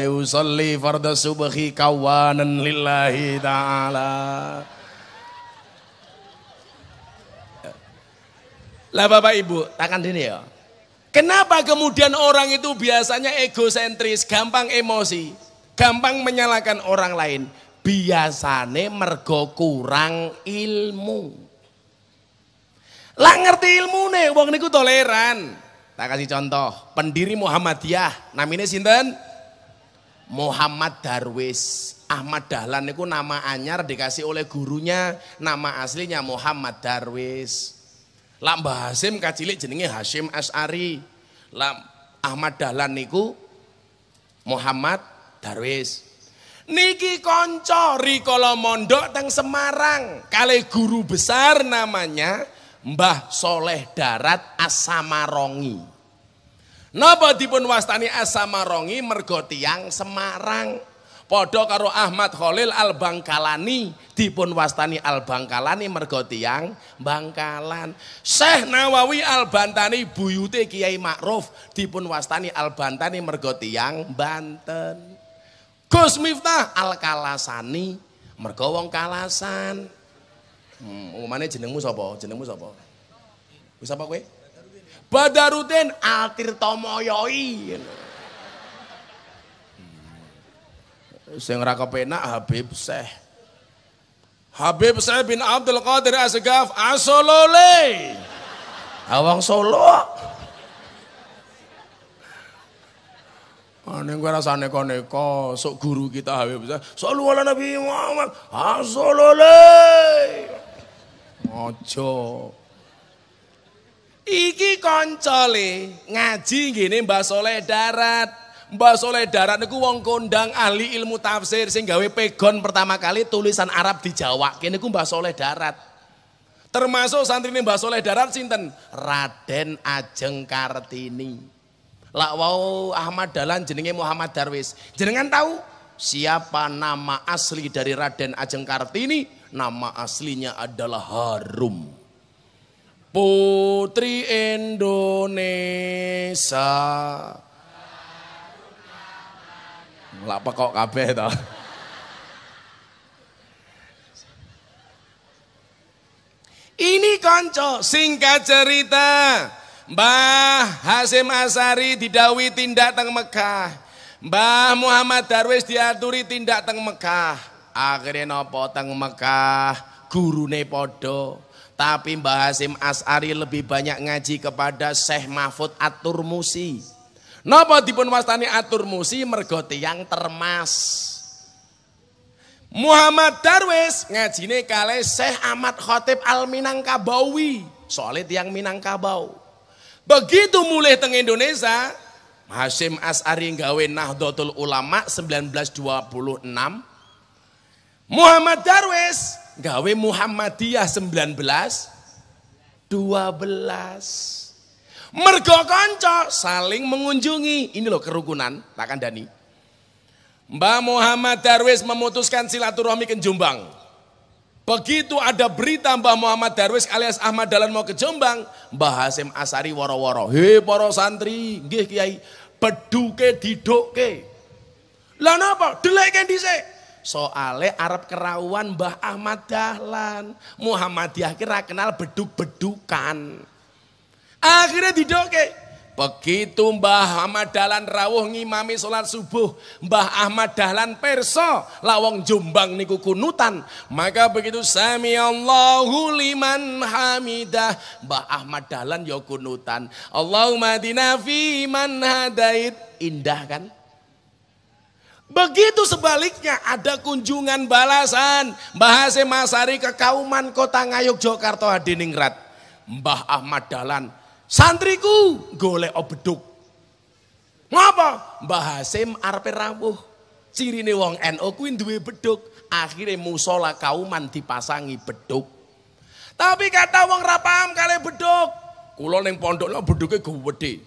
li fardha subhi kawanan lillahi ta'ala. Lah Bapak Ibu, takkan dini ya. Kenapa kemudian orang itu biasanya egosentris, gampang emosi, gampang menyalahkan orang lain? Biasane mergo kurang ilmu. Lah ngerti ilmu nih, wong niku toleran. Tak kasih contoh, pendiri Muhammadiyah namanya sinten? Muhammad Darwis. Ahmad Dahlan itu nama anyar dikasih oleh gurunya, nama aslinya Muhammad Darwis. Lam Mbah Hasim kacilik jenenge Hasyim As'ari. Lam Ahmad Dahlan niku Muhammad Darwis. Niki konco rikala mondok teng Semarang, kali guru besar namanya Mbah Soleh Darat Asamarongi. Napa dipun wastani Asamarongi mergoti yang Semarang. Podo karo Ahmad Khalil Al Bangkalani dipun wastani Al Bangkalani mergo Bangkalan. Syekh Nawawi Al Bantani buyute Kiai Ma'ruf dipun wastani Al Bantani mergo Banten. Gus Miftah Al Kalasani mergo wong Kalasan. Umumane hmm, oh, jenengmu sapa? Jenengmu sapa? Wis sapa kowe? Badarudin Atirtomoyoi. Sing ora kepenak Habib Syekh. Habib Syekh bin Abdul Qadir Asgaf Asolole. Awang Solo. Ana ah, ngko rasane koneko sok guru kita Habib Syekh. Solo ala Nabi Muhammad Asolole. Asolole. Aja. Iki koncole ngaji gini Mbah Soleh Darat. Mbah Soleh Darat niku wong kondang ahli ilmu tafsir sing gawe pegon pertama kali tulisan Arab di Jawa. Kene ku Soleh Darat. Termasuk santri ini Mbah Soleh Darat sinten Raden Ajeng Kartini. Lak wow Ahmad Dalan jenenge Muhammad Darwis. Jenengan tahu Siapa nama asli dari Raden Ajeng Kartini? Nama aslinya adalah Harum. Putri Indonesia. Lapa kok kabeh toh? Ini konco singkat cerita. Mbah Hasim Asari didawi tindak teng Mekah. Mbah Muhammad Darwis diaturi tindak teng Mekah. Akhirnya nopo teng Mekah, gurune podo. Tapi Mbah Hasim As'ari lebih banyak ngaji kepada Syekh Mahfud Atur Musi. Nopo dipun wastani Atur Musi mergoti yang termas. Muhammad Darwis ngajine kali Syekh Ahmad Khotib Al-Minangkabawi. Soalnya tiang Minangkabau. Begitu mulai teng Indonesia, Hasim As'ari gawe Nahdlatul Ulama 1926. Muhammad Darwis gawe Muhammadiyah 1912, Mergo konco saling mengunjungi. Ini loh kerukunan, takkan Dani. Mbah Muhammad Darwis memutuskan silaturahmi ke Jombang. Begitu ada berita Mbah Muhammad Darwis alias Ahmad Dalan mau ke Jombang, Mbah Hasim Asari woro-woro. Hei para santri, nggih Kiai, beduke didoke. Lah napa? Delekke kan dhisik. Soale Arab kerawuan Mbah Ahmad Dahlan. Muhammadiyah kira kenal beduk-bedukan. Akhirnya didoke. Begitu Mbah Ahmad Dahlan rawuh ngimami sholat subuh. Mbah Ahmad Dahlan perso lawang jombang niku kunutan. Maka begitu sami Allahu liman hamidah. Mbah Ahmad Dahlan ya kunutan. Allahumma dina fi man hadait. Indah kan? Begitu sebaliknya ada kunjungan balasan. Mbah Hasim Masari ke Kauman Kota Ngayogyakarta Hadiningrat. Mbah Ahmad Dahlan Santriku golek obeduk. Ngapa? Mbah Hasim arpe rawuh. Cirine wong NU NO kuwi duwe beduk. Akhirnya musola kauman dipasangi beduk. Tapi kata wong ra paham kali beduk. Kula ning lo beduke gede.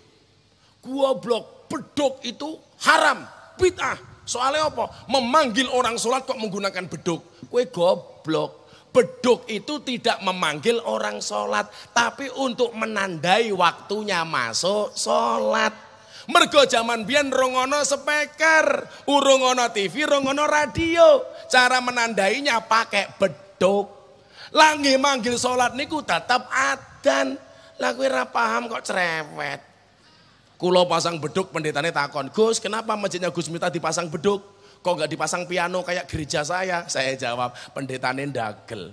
blok beduk itu haram, bid'ah. Soalnya apa? Memanggil orang sholat kok menggunakan beduk. Kue goblok beduk itu tidak memanggil orang sholat. Tapi untuk menandai waktunya masuk sholat. Mergo zaman biyen rongono speaker, rongono TV, rongono radio. Cara menandainya pakai beduk. Langi manggil sholat niku tetap adan. Lah kowe paham kok cerewet. Kulo pasang beduk pendetane takon, "Gus, kenapa masjidnya Gus Mita dipasang beduk?" Kok nggak dipasang piano kayak gereja saya? Saya jawab, pendeta dagel.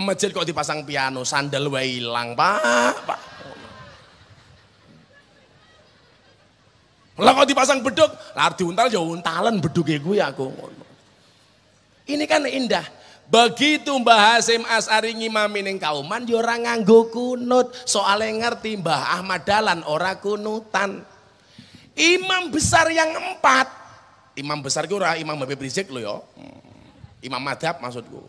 Masjid kok dipasang piano, sandal hilang, Pak. Pak. Lah kok dipasang beduk, lah diuntal ya untalan beduke kuwi aku Ini kan indah. Begitu Mbah Hasim As'ari ngimami ning kauman ya ora nganggo kunut, soalnya ngerti Mbah Ahmad Dalan ora kunutan. Imam besar yang empat Imam besar ki ora Imam Habib Rizik lho ya. Imam madhab maksudku.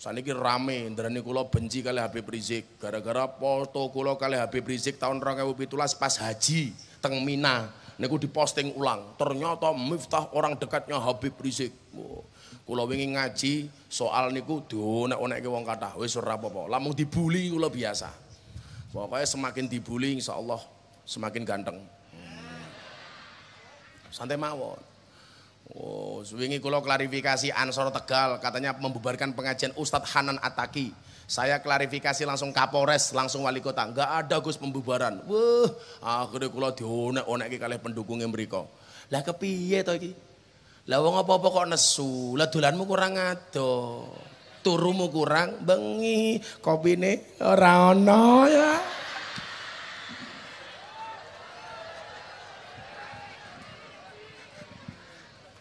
Saniki rame ndereni kula benci kali Habib Rizik gara-gara foto kula kali Habib Rizik tahun 2017 pas haji teng Mina niku diposting ulang. Ternyata Miftah orang dekatnya Habib Rizik. Kula wingi ngaji soal niku dionek-onekke wong kathah wis ora apa-apa. Lamun dibuli kula biasa. Pokoknya semakin dibuli insyaallah semakin ganteng santai mawon. Oh, swingi kulo klarifikasi Ansor Tegal katanya membubarkan pengajian Ustadz Hanan Ataki. Saya klarifikasi langsung Kapolres, langsung wali kota. Enggak ada Gus pembubaran. Wah, akhirnya kulo dionek-onek kalih pendukung yang mereka. Lah kepiye to iki? Lah wong apa-apa kok nesu, lah dolanmu kurang ado. Turumu kurang bengi, kopi ora rano ya.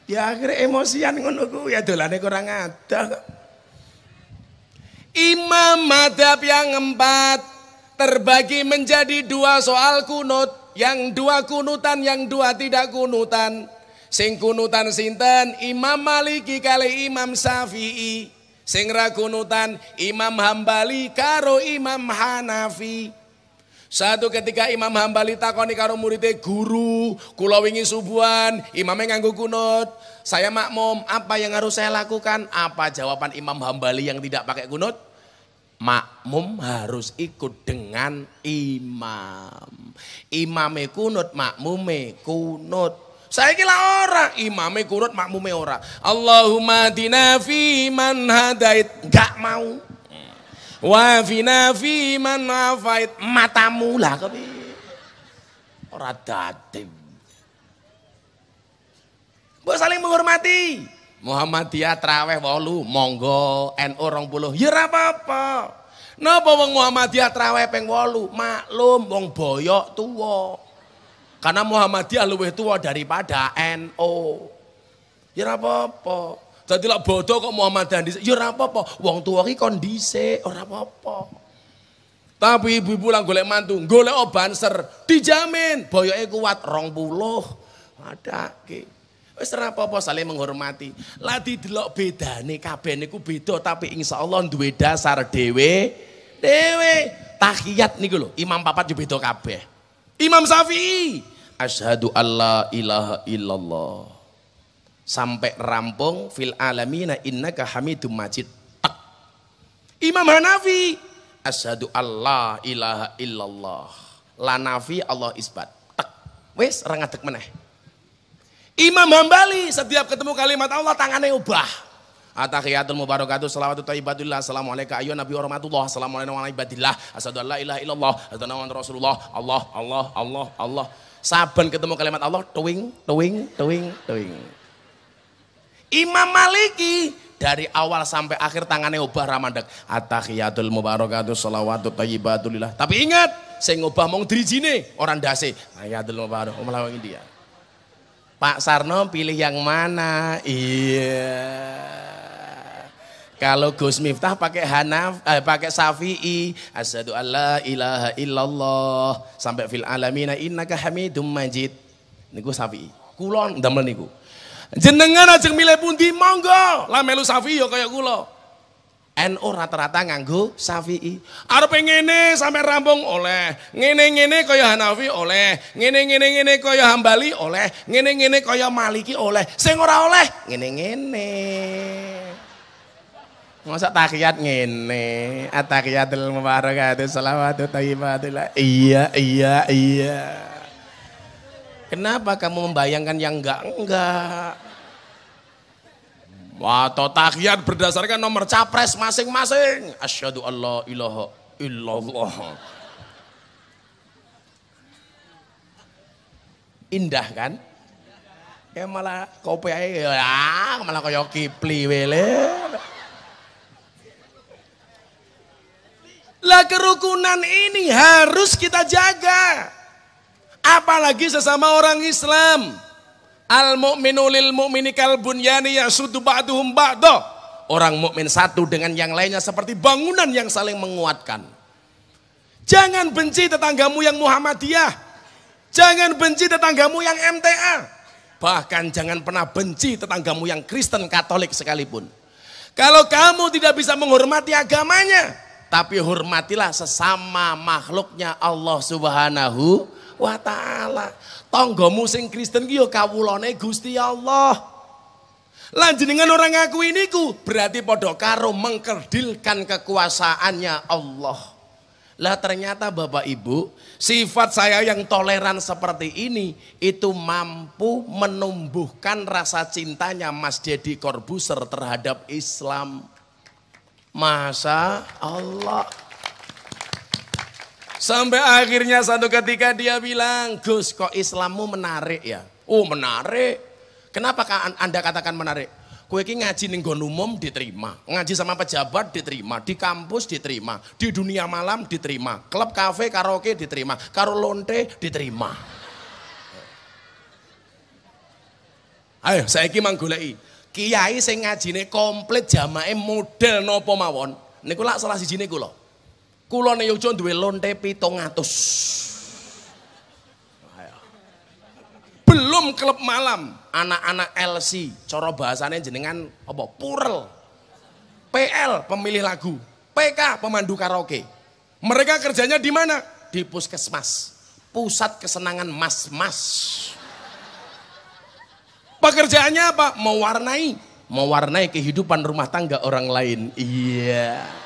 Ya akhirnya emosian ngono ku ya dolane kurang ada kok. Imam madhab yang empat terbagi menjadi dua soal kunut. Yang dua kunutan, yang dua tidak kunutan. Sing kunutan sinten Imam Maliki kali Imam Syafi'i. Sing ra kunutan Imam Hambali karo Imam Hanafi. Satu ketika Imam Hambali takoni karo muridnya guru, kula wingi subuhan, imamnya nganggu kunut. Saya makmum, apa yang harus saya lakukan? Apa jawaban Imam Hambali yang tidak pakai kunut? Makmum harus ikut dengan imam. Imame kunut, makmume kunut. Saya kira orang imame kurut makmume orang Allahumma dina fi man hadait. Gak mau. Wafina fi man afait matamu lah kepi. Ora datim. Mbok saling menghormati. Muhammadiyah traweh 8 monggo NU 20 ya ora apa-apa. Napa wong Muhammadiyah traweh ping 8 maklum wong boyok tuwa. Karena Muhammadiyah luwih tuwa daripada NU. Ya ora apa-apa. Tadi lah bodoh kok Muhammad dan Ya ora apa-apa, wong tua ki kondisi ora apa-apa. Tapi ibu-ibu lah golek mantu, golek banser, dijamin Boyoknya kuat 20. Adake. Wis ora apa-apa saling menghormati. Lah didelok bedane kabeh niku beda tapi insya Allah duwe dasar dhewe. Dhewe tahiyat niku lho, imam papat yo beda kabeh. Imam Syafi'i, asyhadu alla ilaha illallah sampai rampung fil alamina innaka hamidum majid. Tak. Imam Hanafi asyhadu Allah ilaha illallah. lanafi Allah isbat. Tak. Wis orang ngadeg meneh. Imam Hambali setiap ketemu kalimat Allah tangannya ubah. Atahiyatul mubarakatuh salawatu taibadillah assalamualaikum ayo nabi warahmatullah assalamualaikum warahmatullahi wabarakatuh asyhadu alla ilaha illallah asyhadu rasulullah Allah Allah Allah Allah saben ketemu kalimat Allah twing twing twing tuing Imam Maliki dari awal sampai akhir tangannya ubah ramadhan Atahiyatul mubarakatuh salawatu tayyibatulillah. Tapi ingat, saya ngubah mong sini orang dasi. Ayatul mubarak melawan dia. Pak Sarno pilih yang mana? Iya. Kalau Gus Miftah pakai Hanaf, eh, pakai safi'i. asyhadu alla ilaha illallah sampai fil alamina innaka Hamidum Majid. Niku safi'i. Kulon damel niku. Jenengan aja milih pundi monggo. Lah melu safi ya kaya kula. NU rata-rata nganggo Syafi'i. Arep ngene sampe rampung oleh, ngene-ngene kaya Hanafi oleh, ngene-ngene ngene kaya Hambali oleh, ngene-ngene kaya Maliki oleh. Sing ora oleh ngene-ngene. Masa takiat ngene, atahiyatul mubarakatuh, shalawatut thayyibatul. Iya, iya, iya. Kenapa kamu membayangkan yang enggak-enggak? Atau tahian berdasarkan nomor capres masing-masing. Asyhadu Allah ilaha illallah. Indah kan? Ya malah kopi aja, ya, ah, malah kaya kipli wele. Lah kerukunan ini harus kita jaga. Apalagi sesama orang Islam. Al mukminu lil mukmini kal bunyani yasuddu ba'duhum ba'do. Orang mukmin satu dengan yang lainnya seperti bangunan yang saling menguatkan. Jangan benci tetanggamu yang Muhammadiyah. Jangan benci tetanggamu yang MTA. Bahkan jangan pernah benci tetanggamu yang Kristen Katolik sekalipun. Kalau kamu tidak bisa menghormati agamanya, tapi hormatilah sesama makhluknya Allah Subhanahu wa taala tonggomu sing Kristen ki ya kawulane Gusti Allah. Lan jenengan orang ngaku niku berarti padha karo mengkerdilkan kekuasaannya Allah. Lah ternyata Bapak Ibu, sifat saya yang toleran seperti ini itu mampu menumbuhkan rasa cintanya Mas Deddy Corbuzier terhadap Islam. Masa Allah. Sampai akhirnya satu ketika dia bilang, Gus kok Islammu menarik ya? Oh menarik. Kenapa Anda katakan menarik? Kue ini ngaji ning umum diterima, ngaji sama pejabat diterima, di kampus diterima, di dunia malam diterima, klub kafe karaoke diterima, karo lonte diterima. Ayo, saya ki manggoleki. Kiai sing ngajine komplit jamae model nopo mawon. Niku lak salah si jine kula. Kula ning Yogyo duwe lonte 700. Belum klub malam, anak-anak LC, coro bahasannya jenengan apa? purl PL pemilih lagu, PK pemandu karaoke. Mereka kerjanya di mana? Di puskesmas. Pusat kesenangan mas-mas. Pekerjaannya apa? Mewarnai, mewarnai kehidupan rumah tangga orang lain. Iya. Yeah.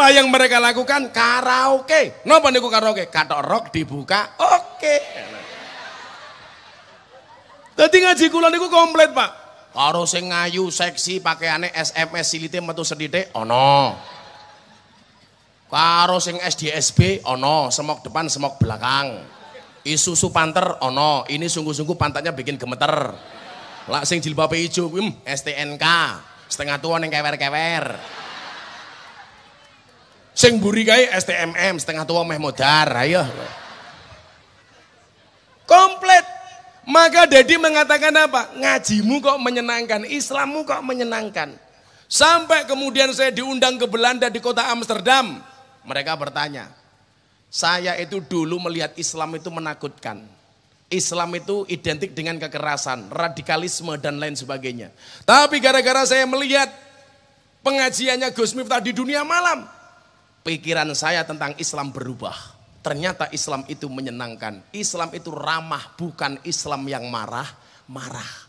Apa yang mereka lakukan? Karaoke. Napa niku karaoke? Katok rock dibuka. Oke. Dadi ngaji kula niku komplit, Pak. Karo sing ngayu seksi pakaiane SMS silite metu sedite ono, Karo sing SDSB ono semok depan semok belakang. Isusu panter ono ini sungguh-sungguh pantatnya bikin gemeter. Lak sing jilbab hijau kuwi hmm, STNK, setengah tua neng kewer-kewer. Sing buri kae STMM setengah tua meh modar, ayo. Komplit. Maka Dedi mengatakan apa? Ngajimu kok menyenangkan, Islammu kok menyenangkan. Sampai kemudian saya diundang ke Belanda di kota Amsterdam. Mereka bertanya, saya itu dulu melihat Islam itu menakutkan. Islam itu identik dengan kekerasan, radikalisme dan lain sebagainya. Tapi gara-gara saya melihat pengajiannya Gus Miftah di dunia malam, pikiran saya tentang Islam berubah. Ternyata Islam itu menyenangkan. Islam itu ramah, bukan Islam yang marah, marah.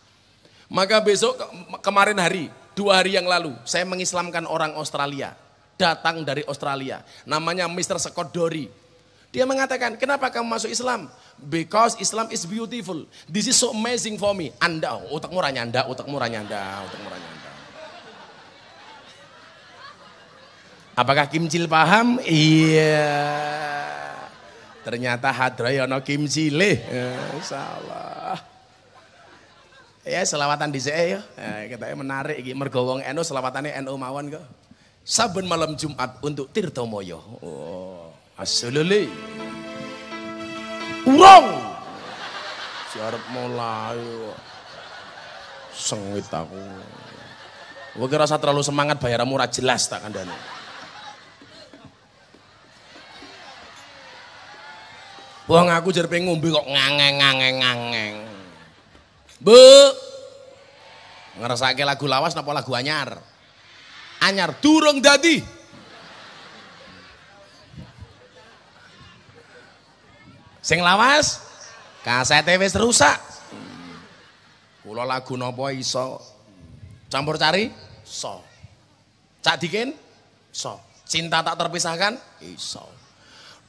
Maka besok kemarin hari, dua hari yang lalu, saya mengislamkan orang Australia. Datang dari Australia. Namanya Mr. Scott Dory. Dia mengatakan, kenapa kamu masuk Islam? Because Islam is beautiful. This is so amazing for me. Anda, otak murahnya Anda, otak murahnya Anda, otak murahnya anda. Apakah Kimcil paham? Iya. Ternyata Hadrayono Kimcil eh, salah. Ya selawatan di ya. Eh, ya kita menarik iki mergo wong NU selawatannya NU mawan kok. Sabun malam Jumat untuk Tirtomoyo. Moyo. Oh, asulele. Urung. Siarap mulai. Sengit aku. Gue rasa terlalu semangat bayar murah jelas tak kandani. Wong aku jar pengen ngombe kok ngangeng ngangeng ngangeng. Bu. Ngrasake lagu lawas napa lagu anyar? Anyar durung dadi. Sing lawas kaset wis rusak. Kula lagu napa iso campur cari so. Cak dikin so. Cinta tak terpisahkan iso.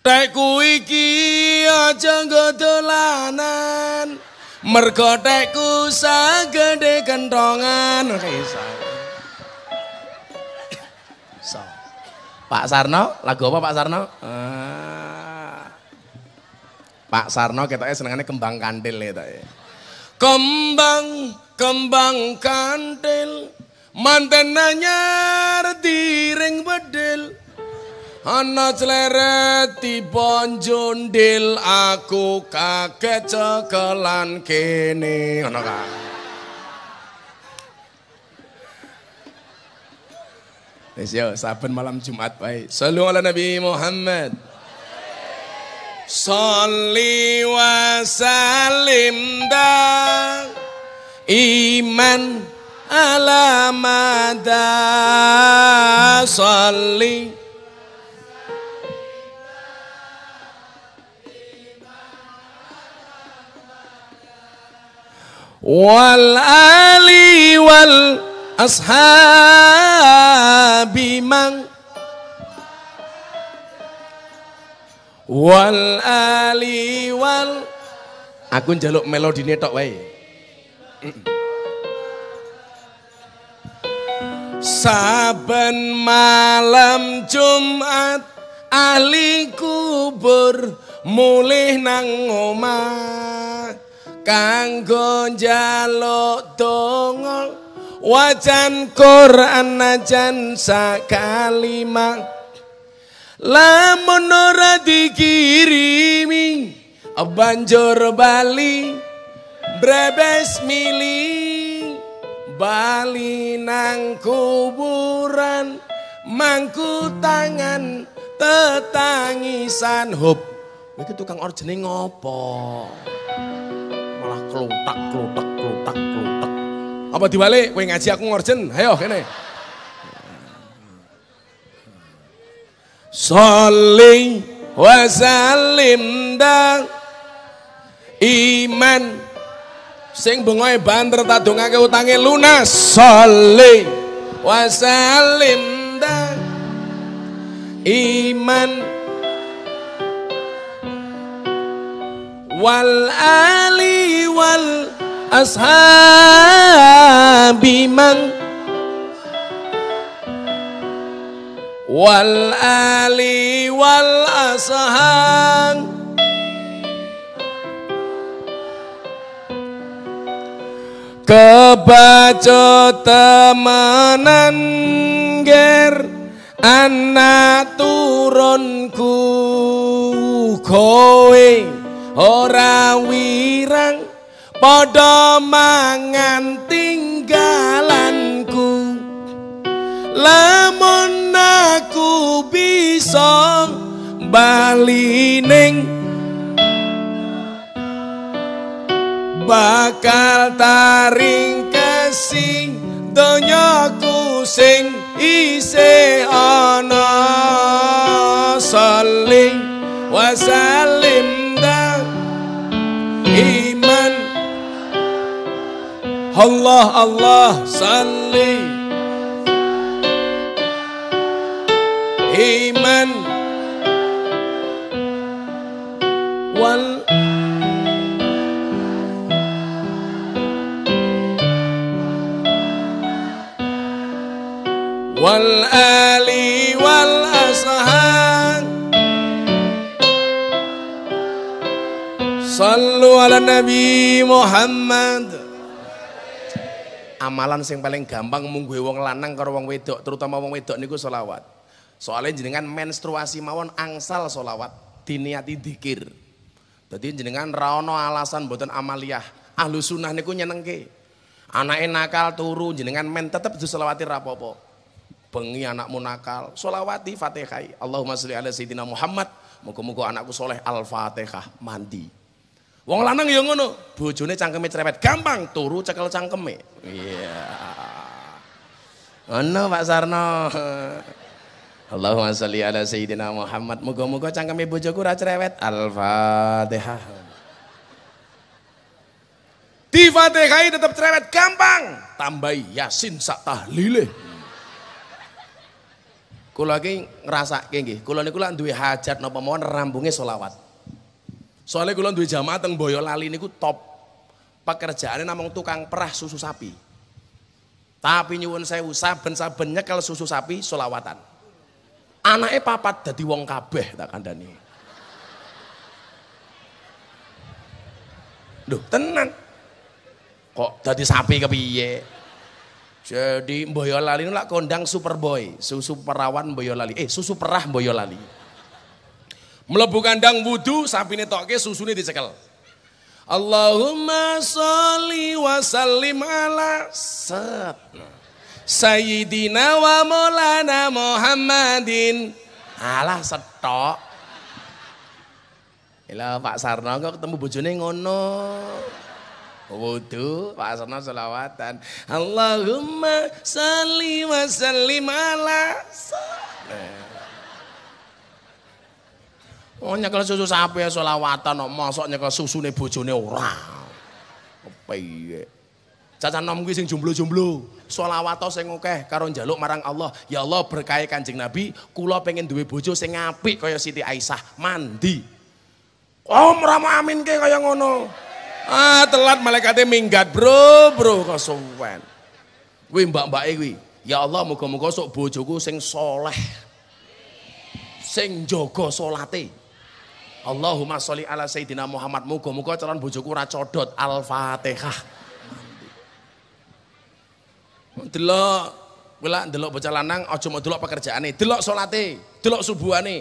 Teku iki aja gedelanan Mergo tekku sagede kentongan So. Pak Sarno, lagu apa Pak Sarno? Ah. Pak Sarno kita ketoknya senengannya kembang kantil ya. Kembang, kembang kantil, manten di ring bedil. Ana cleret tiba jondil aku kaget cekelan kene ngono ka. Wis yo saben malam Jumat baik. Sallu ala Nabi Muhammad. Salli wa salim da iman madah salli wal ali wal ashabi man wal ali wal aku njaluk melodine tok wae saben malam Jumat ahli kubur mulih nang omah kanggo njaluk donga wajan Quran najan kalimat lamun ora dikirimi banjur bali brebes mili bali nang kuburan mangku tangan tetangisan hub iki tukang orjene ngopo klutak klutak klutak klutak. Apa dibalik kue ngaji aku ngorjen? Ayo kene. Sholli wa salim iman sing bengoe banter tak dongake utange lunas sholli wa salim iman wal ali wal ashabi man wal ali wal ashab kebaca temenan ger anak turunku kowe ora wirang padha mangan tinggalanku lamun aku bisa bali ning bakal taring kesing donyaku sing ise ana saling wasalim الله الله صلي إيمان وال والآلي والأصحاب صلوا على النبي محمد Amalan sing paling gampang mungguhe wong lanang karo wong wedok, terutama wong wedok niku solawat Soalnya jenengan menstruasi mawon angsal solawat, diniati dikir. Jadi jenengan rano alasan buatan amaliyah, ahlu sunnah niku nyenengke. anak nakal turu jenengan men tetep diselawati rapopo. Bengi anakmu nakal, solawati fatihai. Allahumma sholli ala sayyidina Muhammad. muka-muka anakku soleh Al-Fatihah mandi. Wong lanang ya ngono, bojone cangkeme cerewet, gampang turu cekel cangkeme. Iya. Yeah. Ono Pak Sarno. Allahumma sholli ala sayyidina Muhammad. Muga-muga cangkeme bojoku ra cerewet. Al-Fatihah. Di Fatihah tetap cerewet gampang. Tambah Yasin sak tahlile. Kula iki ngrasake nggih, kula niku lak duwe hajat napa mawon rambunge selawat. Soalnya kula dua jamaah teng Boyolali ini niku top. Pekerjaannya namung tukang perah susu sapi. Tapi nyuwun saya usah bensa saben kalau susu sapi solawatan. Anaknya papat jadi wong kabeh tak kandani. Duh, tenan. Kok jadi sapi ke piye? Jadi Boyolali ini lah kondang super boy, susu perawan Boyolali. Eh, susu perah Boyolali. Melebu kandang sapi ini toke ini dicekel. Allahumma sholli wa sallim ala set. Sayyidina wa maulana Muhammadin. Alah setok. Ila Pak Sarno kok ketemu bojone ngono. Wudhu, Pak Sarno selawatan. Allahumma sholli wa sallim ala set. Oh nyekel susu sapi ya, solawatan, no, oh, masuk nyekel nih bojone ora. Oh, ya? Cacan nom gue sing jumblo jumblo. Solawatan sing akeh karon jaluk marang Allah, ya Allah berkahi Kanjeng Nabi, kulo pengen duwe bojo sing apik kaya Siti Aisyah, mandi. Oh ora amin ke kaya ngono. Ah telat malaikatnya minggat, Bro, bro kesuwen. Wih mbak mbak ewi. Ya Allah moga-moga sok bojoku sing soleh. Sing jogo salate. Allahumma sholli ala sayyidina Muhammad muga-muga calon bojoku ora codot Al-Fatihah. Delok kula delok bocah lanang aja mau delok pekerjaane, delok salate, delok subuhane.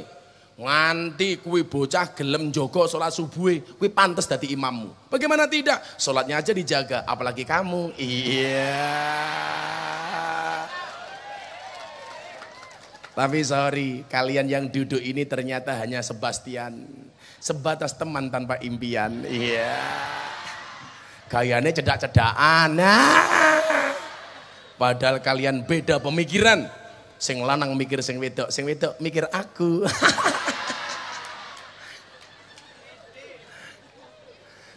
Nganti kuwi bocah gelem jaga salat subuhe, kuwi pantes dadi imammu. Bagaimana tidak? Salatnya aja dijaga, apalagi kamu. Iya. Yeah. Tapi sorry, kalian yang duduk ini ternyata hanya Sebastian. Sebatas teman tanpa impian. Iya. Yeah. Gayanya cedak-cedakan. Padahal kalian beda pemikiran. Sing lanang mikir sing wedok, sing wedok mikir aku.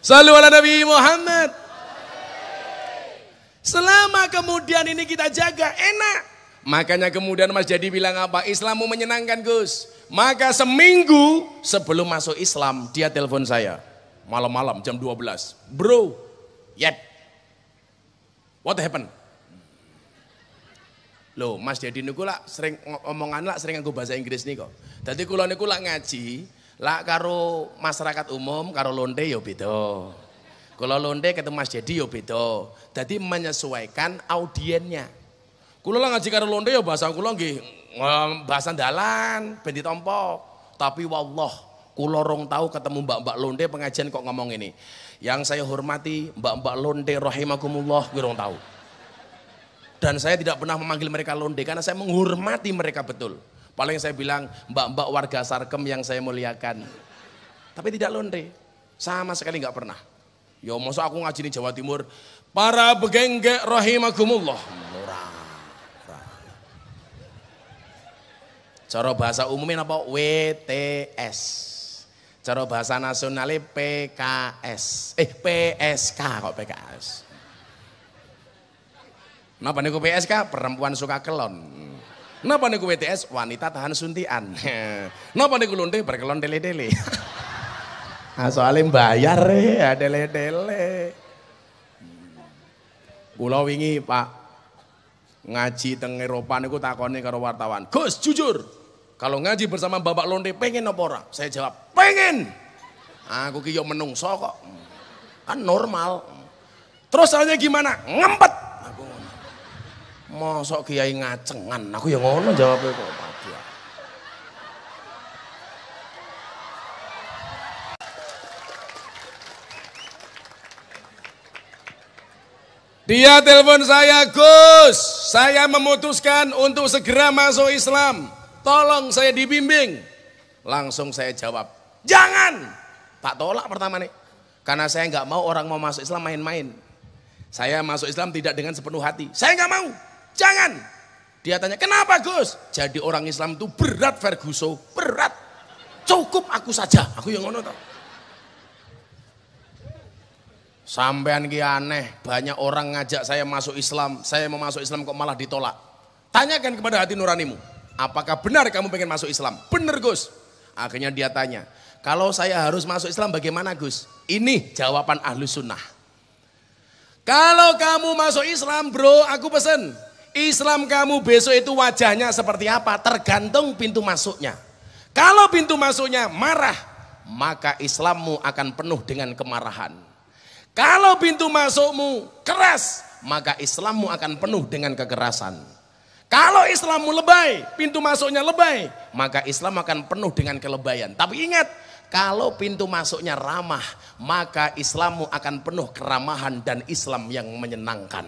Selalu ala Nabi Muhammad. Selama kemudian ini kita jaga, enak. Makanya kemudian Mas Jadi bilang apa? Islammu menyenangkan Gus. Maka seminggu sebelum masuk Islam dia telepon saya. Malam-malam jam 12. Bro, yet. What happened? Loh, Mas Jadi niku lak sering omongan lak sering nganggo bahasa Inggris nih kok. Dadi kula niku lak ngaji, lah karo masyarakat umum, karo londe ya beda. Kalau londe ketemu Mas Jadi ya beda. Jadi menyesuaikan audiennya. Kulo lah ngaji karo londo ya bahasa kulo nggih bahasa dalan ben ditampa. Tapi wallah kulo rong tahu ketemu mbak-mbak londe pengajian kok ngomong ini. Yang saya hormati mbak-mbak londe rahimakumullah kulo rong tahu. Dan saya tidak pernah memanggil mereka londe karena saya menghormati mereka betul. Paling saya bilang mbak-mbak warga Sarkem yang saya muliakan. Tapi tidak londe. Sama sekali nggak pernah. Ya masa aku ngaji di Jawa Timur. Para begenggek rahimakumullah. Cara bahasa umumnya apa? WTS. Cara bahasa nasionalnya PKS. Eh PSK kok PKS. Napa niku PSK? Perempuan suka kelon. Napa niku WTS? Wanita tahan suntian. Napa niku lonte berkelon dele-dele. Nah, soalnya bayar ya eh, ah, dele-dele. Kula wingi Pak ngaji teng Eropa niku takoni karo wartawan. Gus, jujur. Kalau ngaji bersama Bapak londe pengen apa ora? Saya jawab, pengen. Aku ki yo menungso kok. Kan normal. Terus soalnya gimana? Ngempet. Aku ngono. Mosok kiai ngacengan. Aku yang ngono jawabnya kok. Dia telepon saya, Gus. Saya memutuskan untuk segera masuk Islam. Tolong saya dibimbing. Langsung saya jawab, jangan. Tak tolak pertama nih. Karena saya nggak mau orang mau masuk Islam main-main. Saya masuk Islam tidak dengan sepenuh hati. Saya nggak mau. Jangan. Dia tanya, kenapa Gus? Jadi orang Islam itu berat Ferguson. berat. Cukup aku saja. Aku yang ngono tau. Sampean ki aneh, banyak orang ngajak saya masuk Islam, saya mau masuk Islam kok malah ditolak. Tanyakan kepada hati nuranimu, apakah benar kamu pengen masuk Islam? Benar Gus. Akhirnya dia tanya, kalau saya harus masuk Islam bagaimana Gus? Ini jawaban ahlu sunnah. Kalau kamu masuk Islam bro, aku pesen. Islam kamu besok itu wajahnya seperti apa? Tergantung pintu masuknya. Kalau pintu masuknya marah, maka Islammu akan penuh dengan kemarahan. Kalau pintu masukmu keras, maka Islammu akan penuh dengan kekerasan. Kalau Islammu lebay, pintu masuknya lebay, maka Islam akan penuh dengan kelebayan. Tapi ingat, kalau pintu masuknya ramah, maka Islammu akan penuh keramahan dan Islam yang menyenangkan.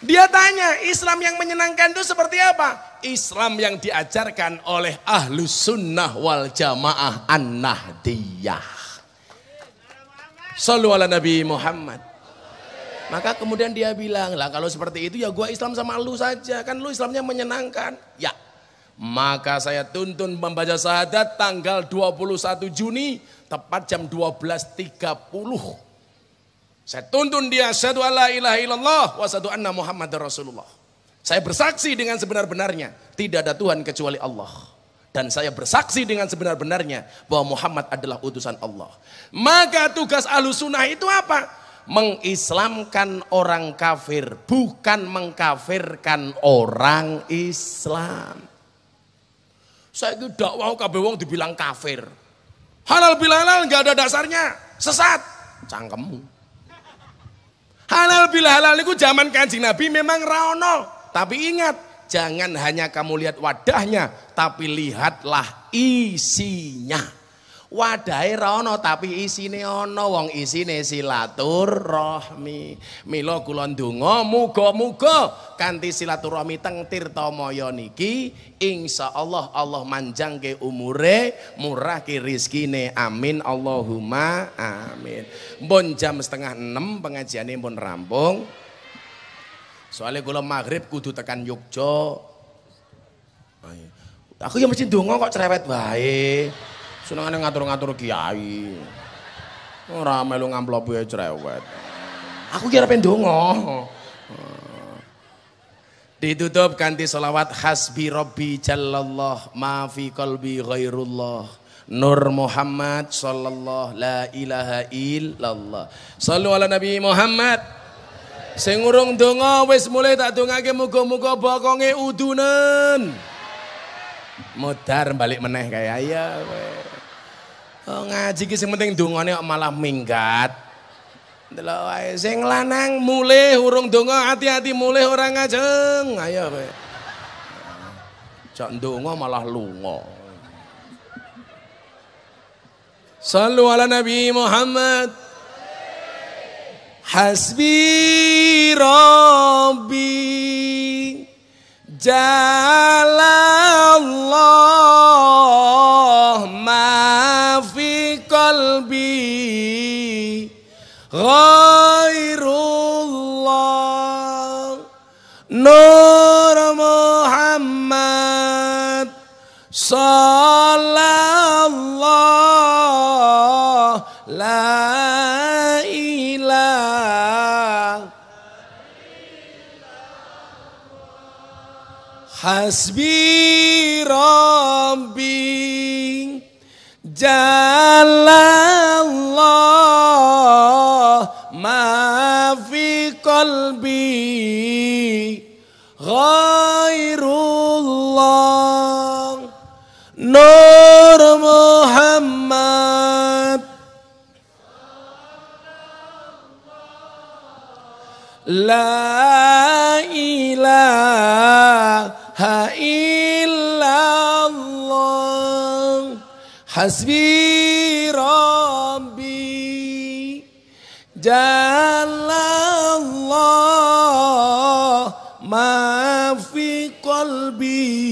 Dia tanya, Islam yang menyenangkan itu seperti apa? Islam yang diajarkan oleh ahlu sunnah wal jamaah an-nahdiyah. Sallu ala Nabi Muhammad. Maka kemudian dia bilang, lah kalau seperti itu ya gua Islam sama lu saja. Kan lu Islamnya menyenangkan. Ya, maka saya tuntun membaca syahadat tanggal 21 Juni tepat jam 12.30 saya tuntun dia satu Allah, ilaha illallah wa satu anna Muhammad Rasulullah. Saya bersaksi dengan sebenar-benarnya tidak ada Tuhan kecuali Allah. Dan saya bersaksi dengan sebenar-benarnya bahwa Muhammad adalah utusan Allah. Maka tugas sunnah itu apa? Mengislamkan orang kafir, bukan mengkafirkan orang Islam. Saya itu dakwah kabeh wong dibilang kafir. Halal bilalal nggak ada dasarnya, sesat. Cangkemmu. Halal bila halal itu zaman kanjeng Nabi memang raono. Tapi ingat, jangan hanya kamu lihat wadahnya, tapi lihatlah isinya. Wadahe Rono tapi tapi isine ono wong isine silaturahmi. Mila kula ndonga muga-muga kanthi silaturahmi teng tirtamaya niki insyaallah Allah manjangke umure, murahke rezekine. Amin Allahumma amin. Mbon jam setengah 6 pengajiane pun rampung. Soalnya kula maghrib kudu tekan Yogyakarta. Aku ya mesti ndonga kok cerewet wae. Senengane ngatur-ngatur kiai. Ora melu ngamplopi cerewet. Aku kira arepe ndonga. Ditutup ganti selawat hasbi rabbi jallallah ma fi qalbi ghairullah. Nur Muhammad sallallahu la ilaha illallah. Sallu ala Nabi Muhammad. Sing urung donga wis mulai tak dongake muga-muga bokonge udunen. Mudar balik meneh kaya ayah. Oh, ngaji ki sing penting dungane kok malah minggat. Delok ae sing lanang mulih urung donga hati-hati mulih orang ngajeng. Ayo kowe. Cak ndonga malah lunga. Sallu ala Nabi Muhammad. Hasbi Rabbi جعل الله ما في قلبي غير الله نور محمد صلى حسبي ربي جل الله ما في قلبي غير الله نور محمد لا Hasbi Rabbi Jalallah ma fi qalbi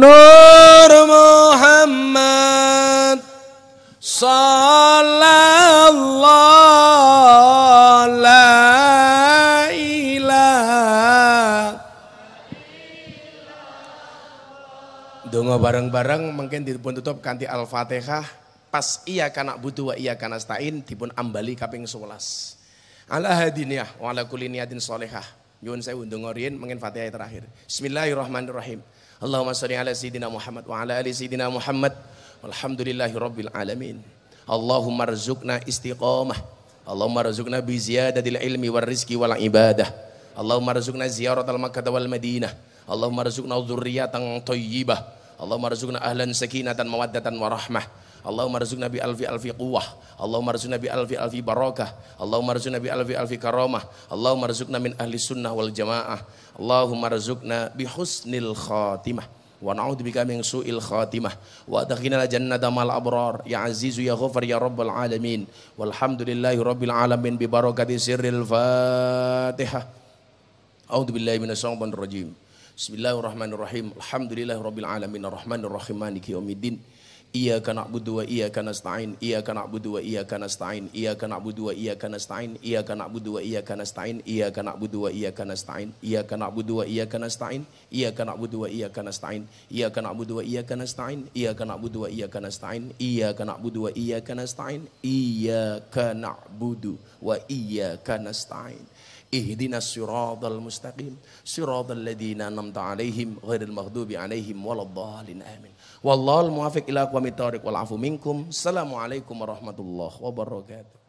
Nur Muhammad Sallallahu Sewa bareng-bareng mungkin dipun tutup kanti Al-Fatihah pas iya kana butuh wa iya kana stain dipun ambali kaping 11. Ala hadinya wa ala kulli niyatin sholihah. Nyuwun sewu ndongorin mungkin Fatihah terakhir. Bismillahirrahmanirrahim. Allahumma shalli ala sayidina Muhammad wa ala ali sayidina Muhammad. Alhamdulillahi rabbil alamin. Allahumma rzuqna istiqamah. Allahumma rzuqna bi ziyadatil ilmi war rizqi wal ibadah. Allahumma rzuqna ziyaratal Makkah wal Madinah. Allahumma rzuqna dzurriyatan thayyibah. Allahumma rizukna ahlan sakinatan mawaddatan warahmah Allahumma rizukna bi alfi alfi quwah Allahumma rizukna bi alfi alfi barakah Allahumma rizukna bi alfi alfi karamah Allahumma rizukna min ahli sunnah wal jamaah Allahumma rizukna bi husnil khatimah wa bika min su'il khatimah wa la jannada mal abrar ya azizu ya ghafar ya rabbal alamin walhamdulillahi rabbil alamin bi barakati sirril fatihah a'udzubillahi minasyaitonir rajim Bismillahirrahmanirrahim. Alhamdulillahirrahmanirrahim. Alhamdulillahirrahmanirrahim. Iyyaka na'budu wa iyyaka nasta'in. Iyyaka na'budu wa iyyaka nasta'in. Iyyaka na'budu wa iyyaka nasta'in. Iyyaka na'budu wa iyyaka nasta'in. Iyyaka na'budu wa iyyaka nasta'in. Iyyaka na'budu wa iyyaka nasta'in. Iyyaka na'budu wa iyyaka nasta'in. Iyyaka na'budu wa iyyaka nasta'in. Iyyaka na'budu wa iyyaka nasta'in. Iyyaka na'budu wa iyyaka nasta'in. Iyyaka na'budu wa iyyaka nasta'in. Ihdina siratal mustaqim. Siratal ladina namta alaihim. Ghairil maghdubi alaihim waladhalin. Amin. Wallahul muafiq ila aqwamit tariq wal afu minkum. Assalamualaikum warahmatullahi wabarakatuh.